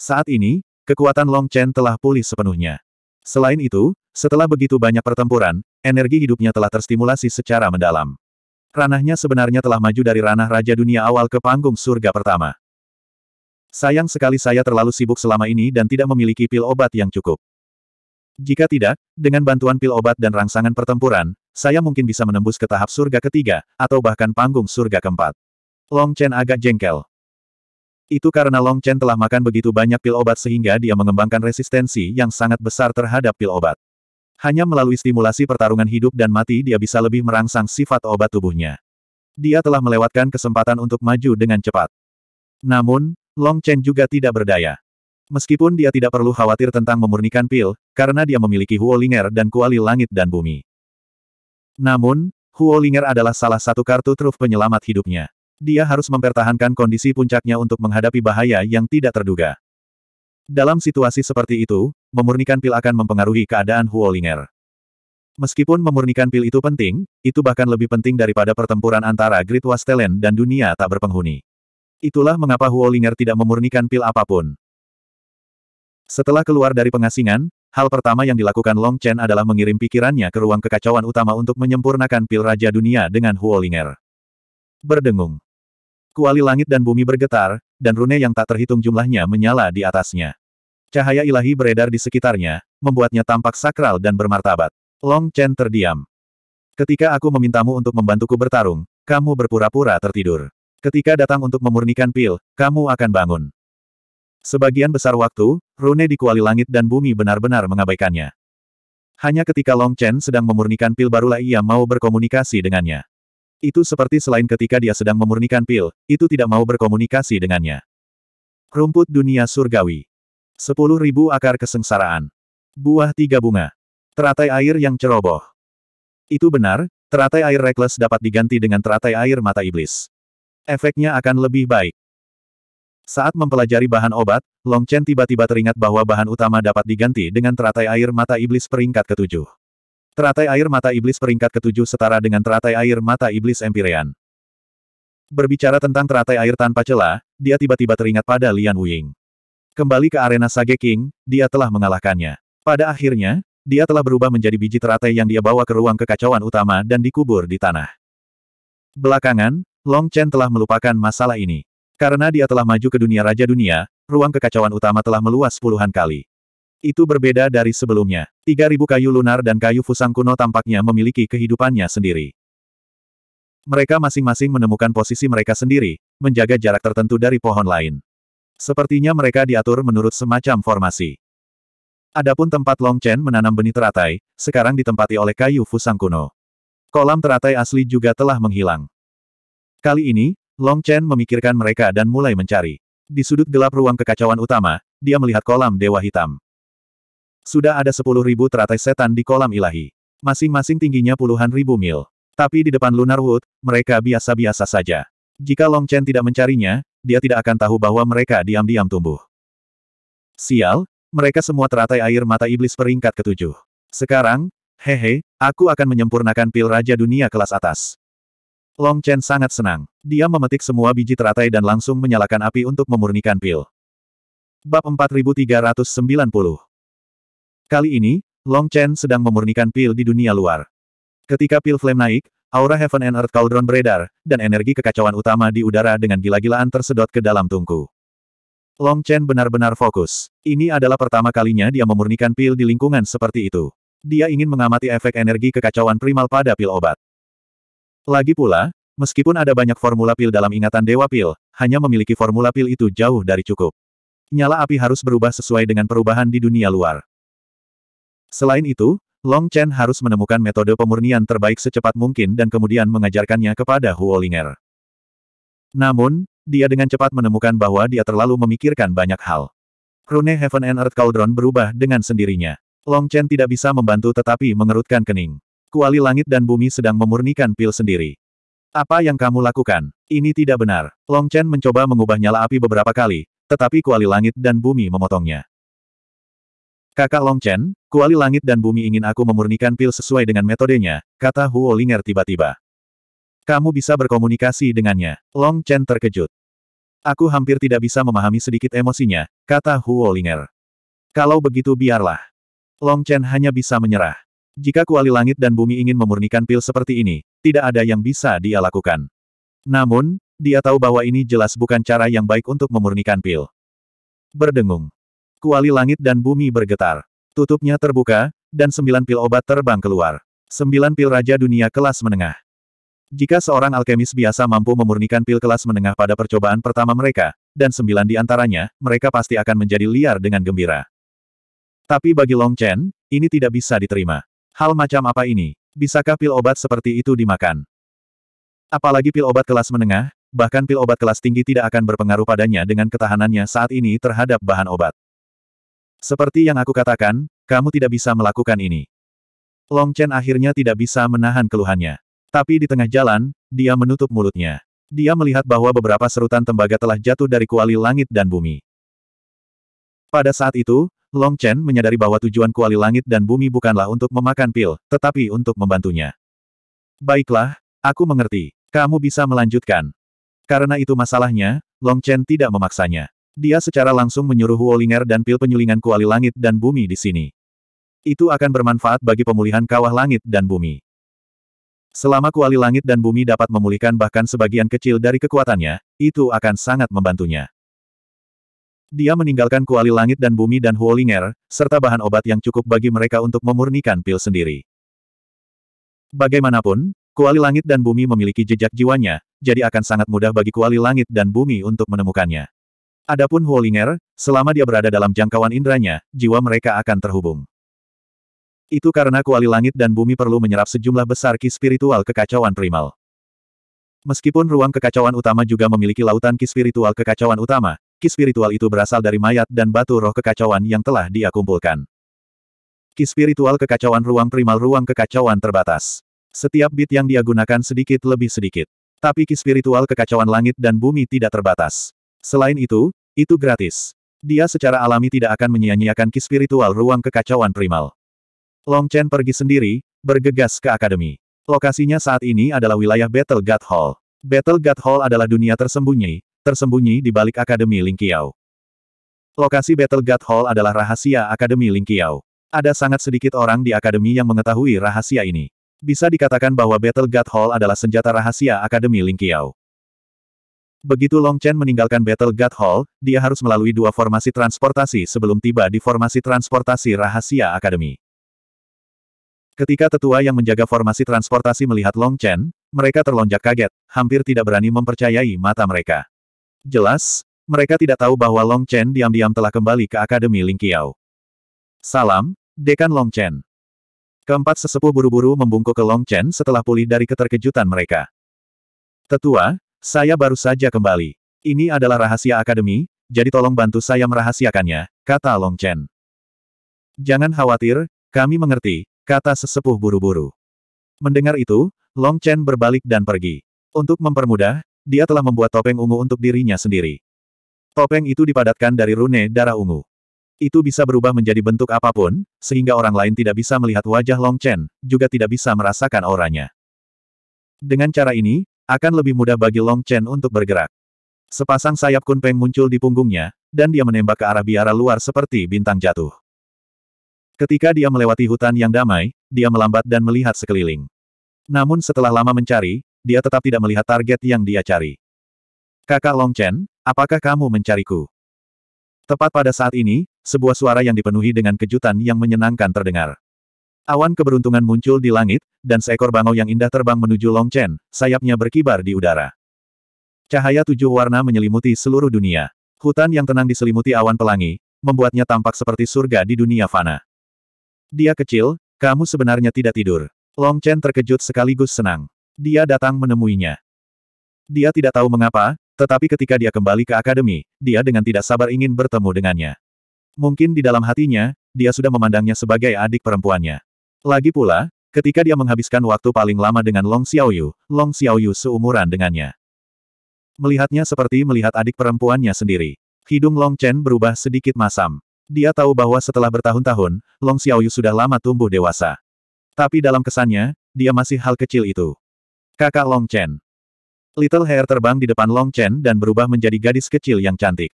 Saat ini, kekuatan Long Chen telah pulih sepenuhnya. Selain itu, setelah begitu banyak pertempuran, energi hidupnya telah terstimulasi secara mendalam. Ranahnya sebenarnya telah maju dari ranah Raja Dunia awal ke panggung surga pertama. Sayang sekali saya terlalu sibuk selama ini dan tidak memiliki pil obat yang cukup. Jika tidak, dengan bantuan pil obat dan rangsangan pertempuran, saya mungkin bisa menembus ke tahap surga ketiga, atau bahkan panggung surga keempat. Long Chen agak jengkel. Itu karena Long Chen telah makan begitu banyak pil obat sehingga dia mengembangkan resistensi yang sangat besar terhadap pil obat. Hanya melalui stimulasi pertarungan hidup dan mati dia bisa lebih merangsang sifat obat tubuhnya. Dia telah melewatkan kesempatan untuk maju dengan cepat. Namun, Long Chen juga tidak berdaya. Meskipun dia tidak perlu khawatir tentang memurnikan pil, karena dia memiliki Huolinger dan kuali langit dan bumi. Namun, Huolinger adalah salah satu kartu truf penyelamat hidupnya. Dia harus mempertahankan kondisi puncaknya untuk menghadapi bahaya yang tidak terduga. Dalam situasi seperti itu, memurnikan pil akan mempengaruhi keadaan Huolinger. Meskipun memurnikan pil itu penting, itu bahkan lebih penting daripada pertempuran antara Great Wastelen dan dunia tak berpenghuni. Itulah mengapa Huolinger tidak memurnikan pil apapun. Setelah keluar dari pengasingan, hal pertama yang dilakukan Long Chen adalah mengirim pikirannya ke ruang kekacauan utama untuk menyempurnakan pil Raja Dunia dengan Huolinger. Berdengung. Kuali langit dan bumi bergetar, dan rune yang tak terhitung jumlahnya menyala di atasnya. Cahaya ilahi beredar di sekitarnya, membuatnya tampak sakral dan bermartabat. Long Chen terdiam. Ketika aku memintamu untuk membantuku bertarung, kamu berpura-pura tertidur. Ketika datang untuk memurnikan pil, kamu akan bangun. Sebagian besar waktu, Rune di kuali langit dan bumi benar-benar mengabaikannya. Hanya ketika Long Chen sedang memurnikan pil barulah ia mau berkomunikasi dengannya. Itu seperti selain ketika dia sedang memurnikan pil, itu tidak mau berkomunikasi dengannya. Rumput dunia surgawi. Sepuluh ribu akar kesengsaraan. Buah tiga bunga. Teratai air yang ceroboh. Itu benar, teratai air reckless dapat diganti dengan teratai air mata iblis. Efeknya akan lebih baik. Saat mempelajari bahan obat, Long Chen tiba-tiba teringat bahwa bahan utama dapat diganti dengan teratai air mata iblis peringkat ketujuh. Teratai air mata iblis peringkat ketujuh setara dengan teratai air mata iblis empirean. Berbicara tentang teratai air tanpa celah, dia tiba-tiba teringat pada Lian Wuying. Kembali ke arena Sage King, dia telah mengalahkannya. Pada akhirnya, dia telah berubah menjadi biji teratai yang dia bawa ke ruang kekacauan utama dan dikubur di tanah. Belakangan, Long Chen telah melupakan masalah ini. Karena dia telah maju ke dunia Raja Dunia, ruang kekacauan utama telah meluas puluhan kali. Itu berbeda dari sebelumnya. 3000 kayu lunar dan kayu fusang kuno tampaknya memiliki kehidupannya sendiri. Mereka masing-masing menemukan posisi mereka sendiri, menjaga jarak tertentu dari pohon lain. Sepertinya mereka diatur menurut semacam formasi. Adapun tempat Long Chen menanam benih teratai, sekarang ditempati oleh kayu fusang kuno. Kolam teratai asli juga telah menghilang. Kali ini, Long Chen memikirkan mereka dan mulai mencari. Di sudut gelap ruang kekacauan utama, dia melihat kolam dewa hitam. Sudah ada sepuluh ribu teratai setan di kolam ilahi. Masing-masing tingginya puluhan ribu mil. Tapi di depan Lunar Wood, mereka biasa-biasa saja. Jika Long Chen tidak mencarinya, dia tidak akan tahu bahwa mereka diam-diam tumbuh. Sial, mereka semua teratai air mata iblis peringkat ketujuh. Sekarang, hehe, aku akan menyempurnakan pil Raja Dunia kelas atas. Long Chen sangat senang. Dia memetik semua biji teratai dan langsung menyalakan api untuk memurnikan pil. Bab 4390 Kali ini, Long Chen sedang memurnikan pil di dunia luar. Ketika pil flame naik, aura Heaven and Earth Cauldron beredar, dan energi kekacauan utama di udara dengan gila-gilaan tersedot ke dalam tungku. Long Chen benar-benar fokus. Ini adalah pertama kalinya dia memurnikan pil di lingkungan seperti itu. Dia ingin mengamati efek energi kekacauan primal pada pil obat. Lagi pula, meskipun ada banyak formula pil dalam ingatan Dewa Pil, hanya memiliki formula pil itu jauh dari cukup. Nyala api harus berubah sesuai dengan perubahan di dunia luar. Selain itu, Long Chen harus menemukan metode pemurnian terbaik secepat mungkin dan kemudian mengajarkannya kepada Huolinger. Namun, dia dengan cepat menemukan bahwa dia terlalu memikirkan banyak hal. Rune Heaven and Earth Cauldron berubah dengan sendirinya. Long Chen tidak bisa membantu tetapi mengerutkan kening. Kuali langit dan bumi sedang memurnikan pil sendiri. Apa yang kamu lakukan? Ini tidak benar. Long Chen mencoba mengubah nyala api beberapa kali, tetapi kuali langit dan bumi memotongnya. Kakak Long Chen, kuali langit dan bumi ingin aku memurnikan pil sesuai dengan metodenya, kata Huo Linger tiba-tiba. Kamu bisa berkomunikasi dengannya. Long Chen terkejut. Aku hampir tidak bisa memahami sedikit emosinya, kata Huo Linger. Kalau begitu biarlah. Long Chen hanya bisa menyerah. Jika kuali langit dan bumi ingin memurnikan pil seperti ini, tidak ada yang bisa dia lakukan. Namun, dia tahu bahwa ini jelas bukan cara yang baik untuk memurnikan pil. Berdengung. Kuali langit dan bumi bergetar. Tutupnya terbuka, dan sembilan pil obat terbang keluar. Sembilan pil Raja Dunia kelas menengah. Jika seorang alkemis biasa mampu memurnikan pil kelas menengah pada percobaan pertama mereka, dan sembilan di antaranya, mereka pasti akan menjadi liar dengan gembira. Tapi bagi Long Chen, ini tidak bisa diterima. Hal macam apa ini? Bisakah pil obat seperti itu dimakan? Apalagi pil obat kelas menengah, bahkan pil obat kelas tinggi tidak akan berpengaruh padanya dengan ketahanannya saat ini terhadap bahan obat. Seperti yang aku katakan, kamu tidak bisa melakukan ini. Long Chen akhirnya tidak bisa menahan keluhannya. Tapi di tengah jalan, dia menutup mulutnya. Dia melihat bahwa beberapa serutan tembaga telah jatuh dari kuali langit dan bumi. Pada saat itu, Long Chen menyadari bahwa tujuan kuali langit dan bumi bukanlah untuk memakan pil, tetapi untuk membantunya. Baiklah, aku mengerti. Kamu bisa melanjutkan. Karena itu masalahnya, Long Chen tidak memaksanya. Dia secara langsung menyuruh Huolinger dan pil penyulingan kuali langit dan bumi di sini. Itu akan bermanfaat bagi pemulihan kawah langit dan bumi. Selama kuali langit dan bumi dapat memulihkan bahkan sebagian kecil dari kekuatannya, itu akan sangat membantunya. Dia meninggalkan kuali langit dan bumi dan Huolinger, serta bahan obat yang cukup bagi mereka untuk memurnikan pil sendiri. Bagaimanapun, kuali langit dan bumi memiliki jejak jiwanya, jadi akan sangat mudah bagi kuali langit dan bumi untuk menemukannya. Adapun Huolinger, selama dia berada dalam jangkauan indranya, jiwa mereka akan terhubung. Itu karena kuali langit dan bumi perlu menyerap sejumlah besar ki spiritual kekacauan primal. Meskipun ruang kekacauan utama juga memiliki lautan ki spiritual kekacauan utama, Ki spiritual itu berasal dari mayat dan batu roh kekacauan yang telah dia kumpulkan. Ki spiritual kekacauan ruang primal ruang kekacauan terbatas. Setiap bit yang dia gunakan sedikit lebih sedikit. Tapi ki spiritual kekacauan langit dan bumi tidak terbatas. Selain itu, itu gratis. Dia secara alami tidak akan menyia-nyiakan ki spiritual ruang kekacauan primal. Long Chen pergi sendiri, bergegas ke akademi. Lokasinya saat ini adalah wilayah Battle God Hall. Battle God Hall adalah dunia tersembunyi, tersembunyi di balik Akademi Lingqiao. Lokasi Battle God Hall adalah rahasia Akademi Lingqiao. Ada sangat sedikit orang di Akademi yang mengetahui rahasia ini. Bisa dikatakan bahwa Battle God Hall adalah senjata rahasia Akademi Lingqiao. Begitu Long Chen meninggalkan Battle God Hall, dia harus melalui dua formasi transportasi sebelum tiba di formasi transportasi rahasia Akademi. Ketika tetua yang menjaga formasi transportasi melihat Long Chen, mereka terlonjak kaget, hampir tidak berani mempercayai mata mereka. Jelas, mereka tidak tahu bahwa Long Chen diam-diam telah kembali ke Akademi Lingqiao. Salam, Dekan Long Chen. Keempat sesepuh buru-buru membungkuk ke Long Chen setelah pulih dari keterkejutan mereka. Tetua, saya baru saja kembali. Ini adalah rahasia akademi, jadi tolong bantu saya merahasiakannya, kata Long Chen. Jangan khawatir, kami mengerti, kata sesepuh buru-buru. Mendengar itu, Long Chen berbalik dan pergi. Untuk mempermudah, dia telah membuat topeng ungu untuk dirinya sendiri. Topeng itu dipadatkan dari rune darah ungu. Itu bisa berubah menjadi bentuk apapun, sehingga orang lain tidak bisa melihat wajah Long Chen, juga tidak bisa merasakan auranya. Dengan cara ini, akan lebih mudah bagi Long Chen untuk bergerak. Sepasang sayap kunpeng muncul di punggungnya, dan dia menembak ke arah biara luar seperti bintang jatuh. Ketika dia melewati hutan yang damai, dia melambat dan melihat sekeliling. Namun setelah lama mencari, dia tetap tidak melihat target yang dia cari. Kakak Long Chen, apakah kamu mencariku? Tepat pada saat ini, sebuah suara yang dipenuhi dengan kejutan yang menyenangkan terdengar. Awan keberuntungan muncul di langit, dan seekor bangau yang indah terbang menuju Long Chen, sayapnya berkibar di udara. Cahaya tujuh warna menyelimuti seluruh dunia. Hutan yang tenang diselimuti awan pelangi, membuatnya tampak seperti surga di dunia fana. Dia kecil, kamu sebenarnya tidak tidur. Long Chen terkejut sekaligus senang. Dia datang menemuinya. Dia tidak tahu mengapa, tetapi ketika dia kembali ke akademi, dia dengan tidak sabar ingin bertemu dengannya. Mungkin di dalam hatinya, dia sudah memandangnya sebagai adik perempuannya. Lagi pula, ketika dia menghabiskan waktu paling lama dengan Long Xiaoyu, Long Xiaoyu seumuran dengannya. Melihatnya seperti melihat adik perempuannya sendiri. Hidung Long Chen berubah sedikit masam. Dia tahu bahwa setelah bertahun-tahun, Long Xiaoyu sudah lama tumbuh dewasa. Tapi dalam kesannya, dia masih hal kecil itu. Kakak Long Chen. Little Hair terbang di depan Long Chen dan berubah menjadi gadis kecil yang cantik.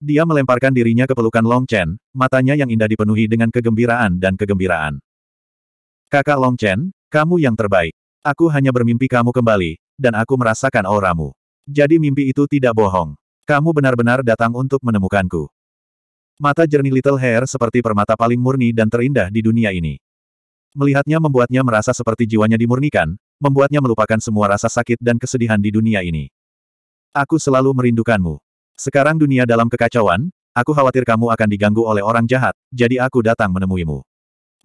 Dia melemparkan dirinya ke pelukan Long Chen, matanya yang indah dipenuhi dengan kegembiraan dan kegembiraan. Kakak Long Chen, kamu yang terbaik. Aku hanya bermimpi kamu kembali, dan aku merasakan auramu. Jadi mimpi itu tidak bohong. Kamu benar-benar datang untuk menemukanku. Mata jernih Little Hair seperti permata paling murni dan terindah di dunia ini. Melihatnya membuatnya merasa seperti jiwanya dimurnikan, membuatnya melupakan semua rasa sakit dan kesedihan di dunia ini. Aku selalu merindukanmu. Sekarang dunia dalam kekacauan, aku khawatir kamu akan diganggu oleh orang jahat, jadi aku datang menemuimu.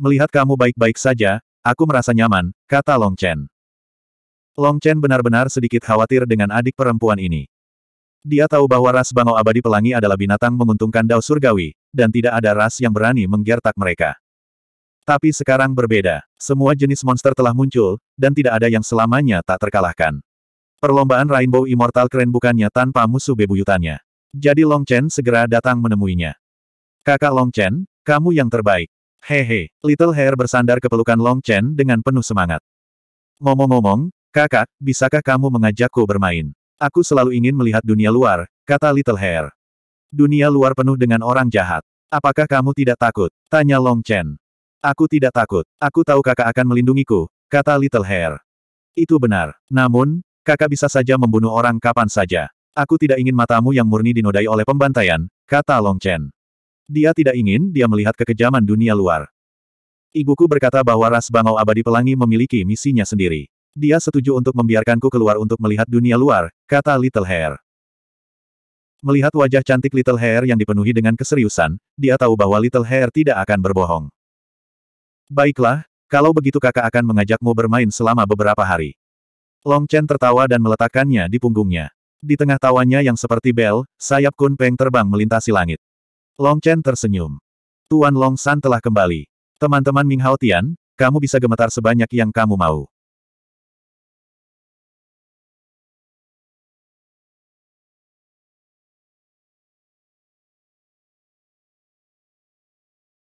Melihat kamu baik-baik saja, aku merasa nyaman, kata Long Chen. Long Chen benar-benar sedikit khawatir dengan adik perempuan ini. Dia tahu bahwa ras Bangau Abadi Pelangi adalah binatang menguntungkan Dao Surgawi, dan tidak ada ras yang berani menggertak mereka. Tapi sekarang berbeda. Semua jenis monster telah muncul, dan tidak ada yang selamanya tak terkalahkan. Perlombaan Rainbow Immortal keren bukannya tanpa musuh bebuyutannya. Jadi Long Chen segera datang menemuinya. Kakak Long Chen, kamu yang terbaik. Hehe, Little Hair bersandar ke pelukan Long Chen dengan penuh semangat. Ngomong-ngomong, kakak, bisakah kamu mengajakku bermain? Aku selalu ingin melihat dunia luar, kata Little Hair. Dunia luar penuh dengan orang jahat. Apakah kamu tidak takut? Tanya Long Chen. Aku tidak takut. Aku tahu kakak akan melindungiku, kata Little Hair. Itu benar. Namun, kakak bisa saja membunuh orang kapan saja. Aku tidak ingin matamu yang murni dinodai oleh pembantaian, kata Long Chen. Dia tidak ingin dia melihat kekejaman dunia luar. Ibuku berkata bahwa ras bangau abadi pelangi memiliki misinya sendiri. Dia setuju untuk membiarkanku keluar untuk melihat dunia luar, kata Little Hair. Melihat wajah cantik Little Hair yang dipenuhi dengan keseriusan, dia tahu bahwa Little Hair tidak akan berbohong. Baiklah, kalau begitu kakak akan mengajakmu bermain selama beberapa hari. Long Chen tertawa dan meletakkannya di punggungnya. Di tengah tawanya yang seperti bel, sayap Kun Peng terbang melintasi langit. Long Chen tersenyum. Tuan Long San telah kembali. Teman-teman Ming Hao Tian, kamu bisa gemetar sebanyak yang kamu mau.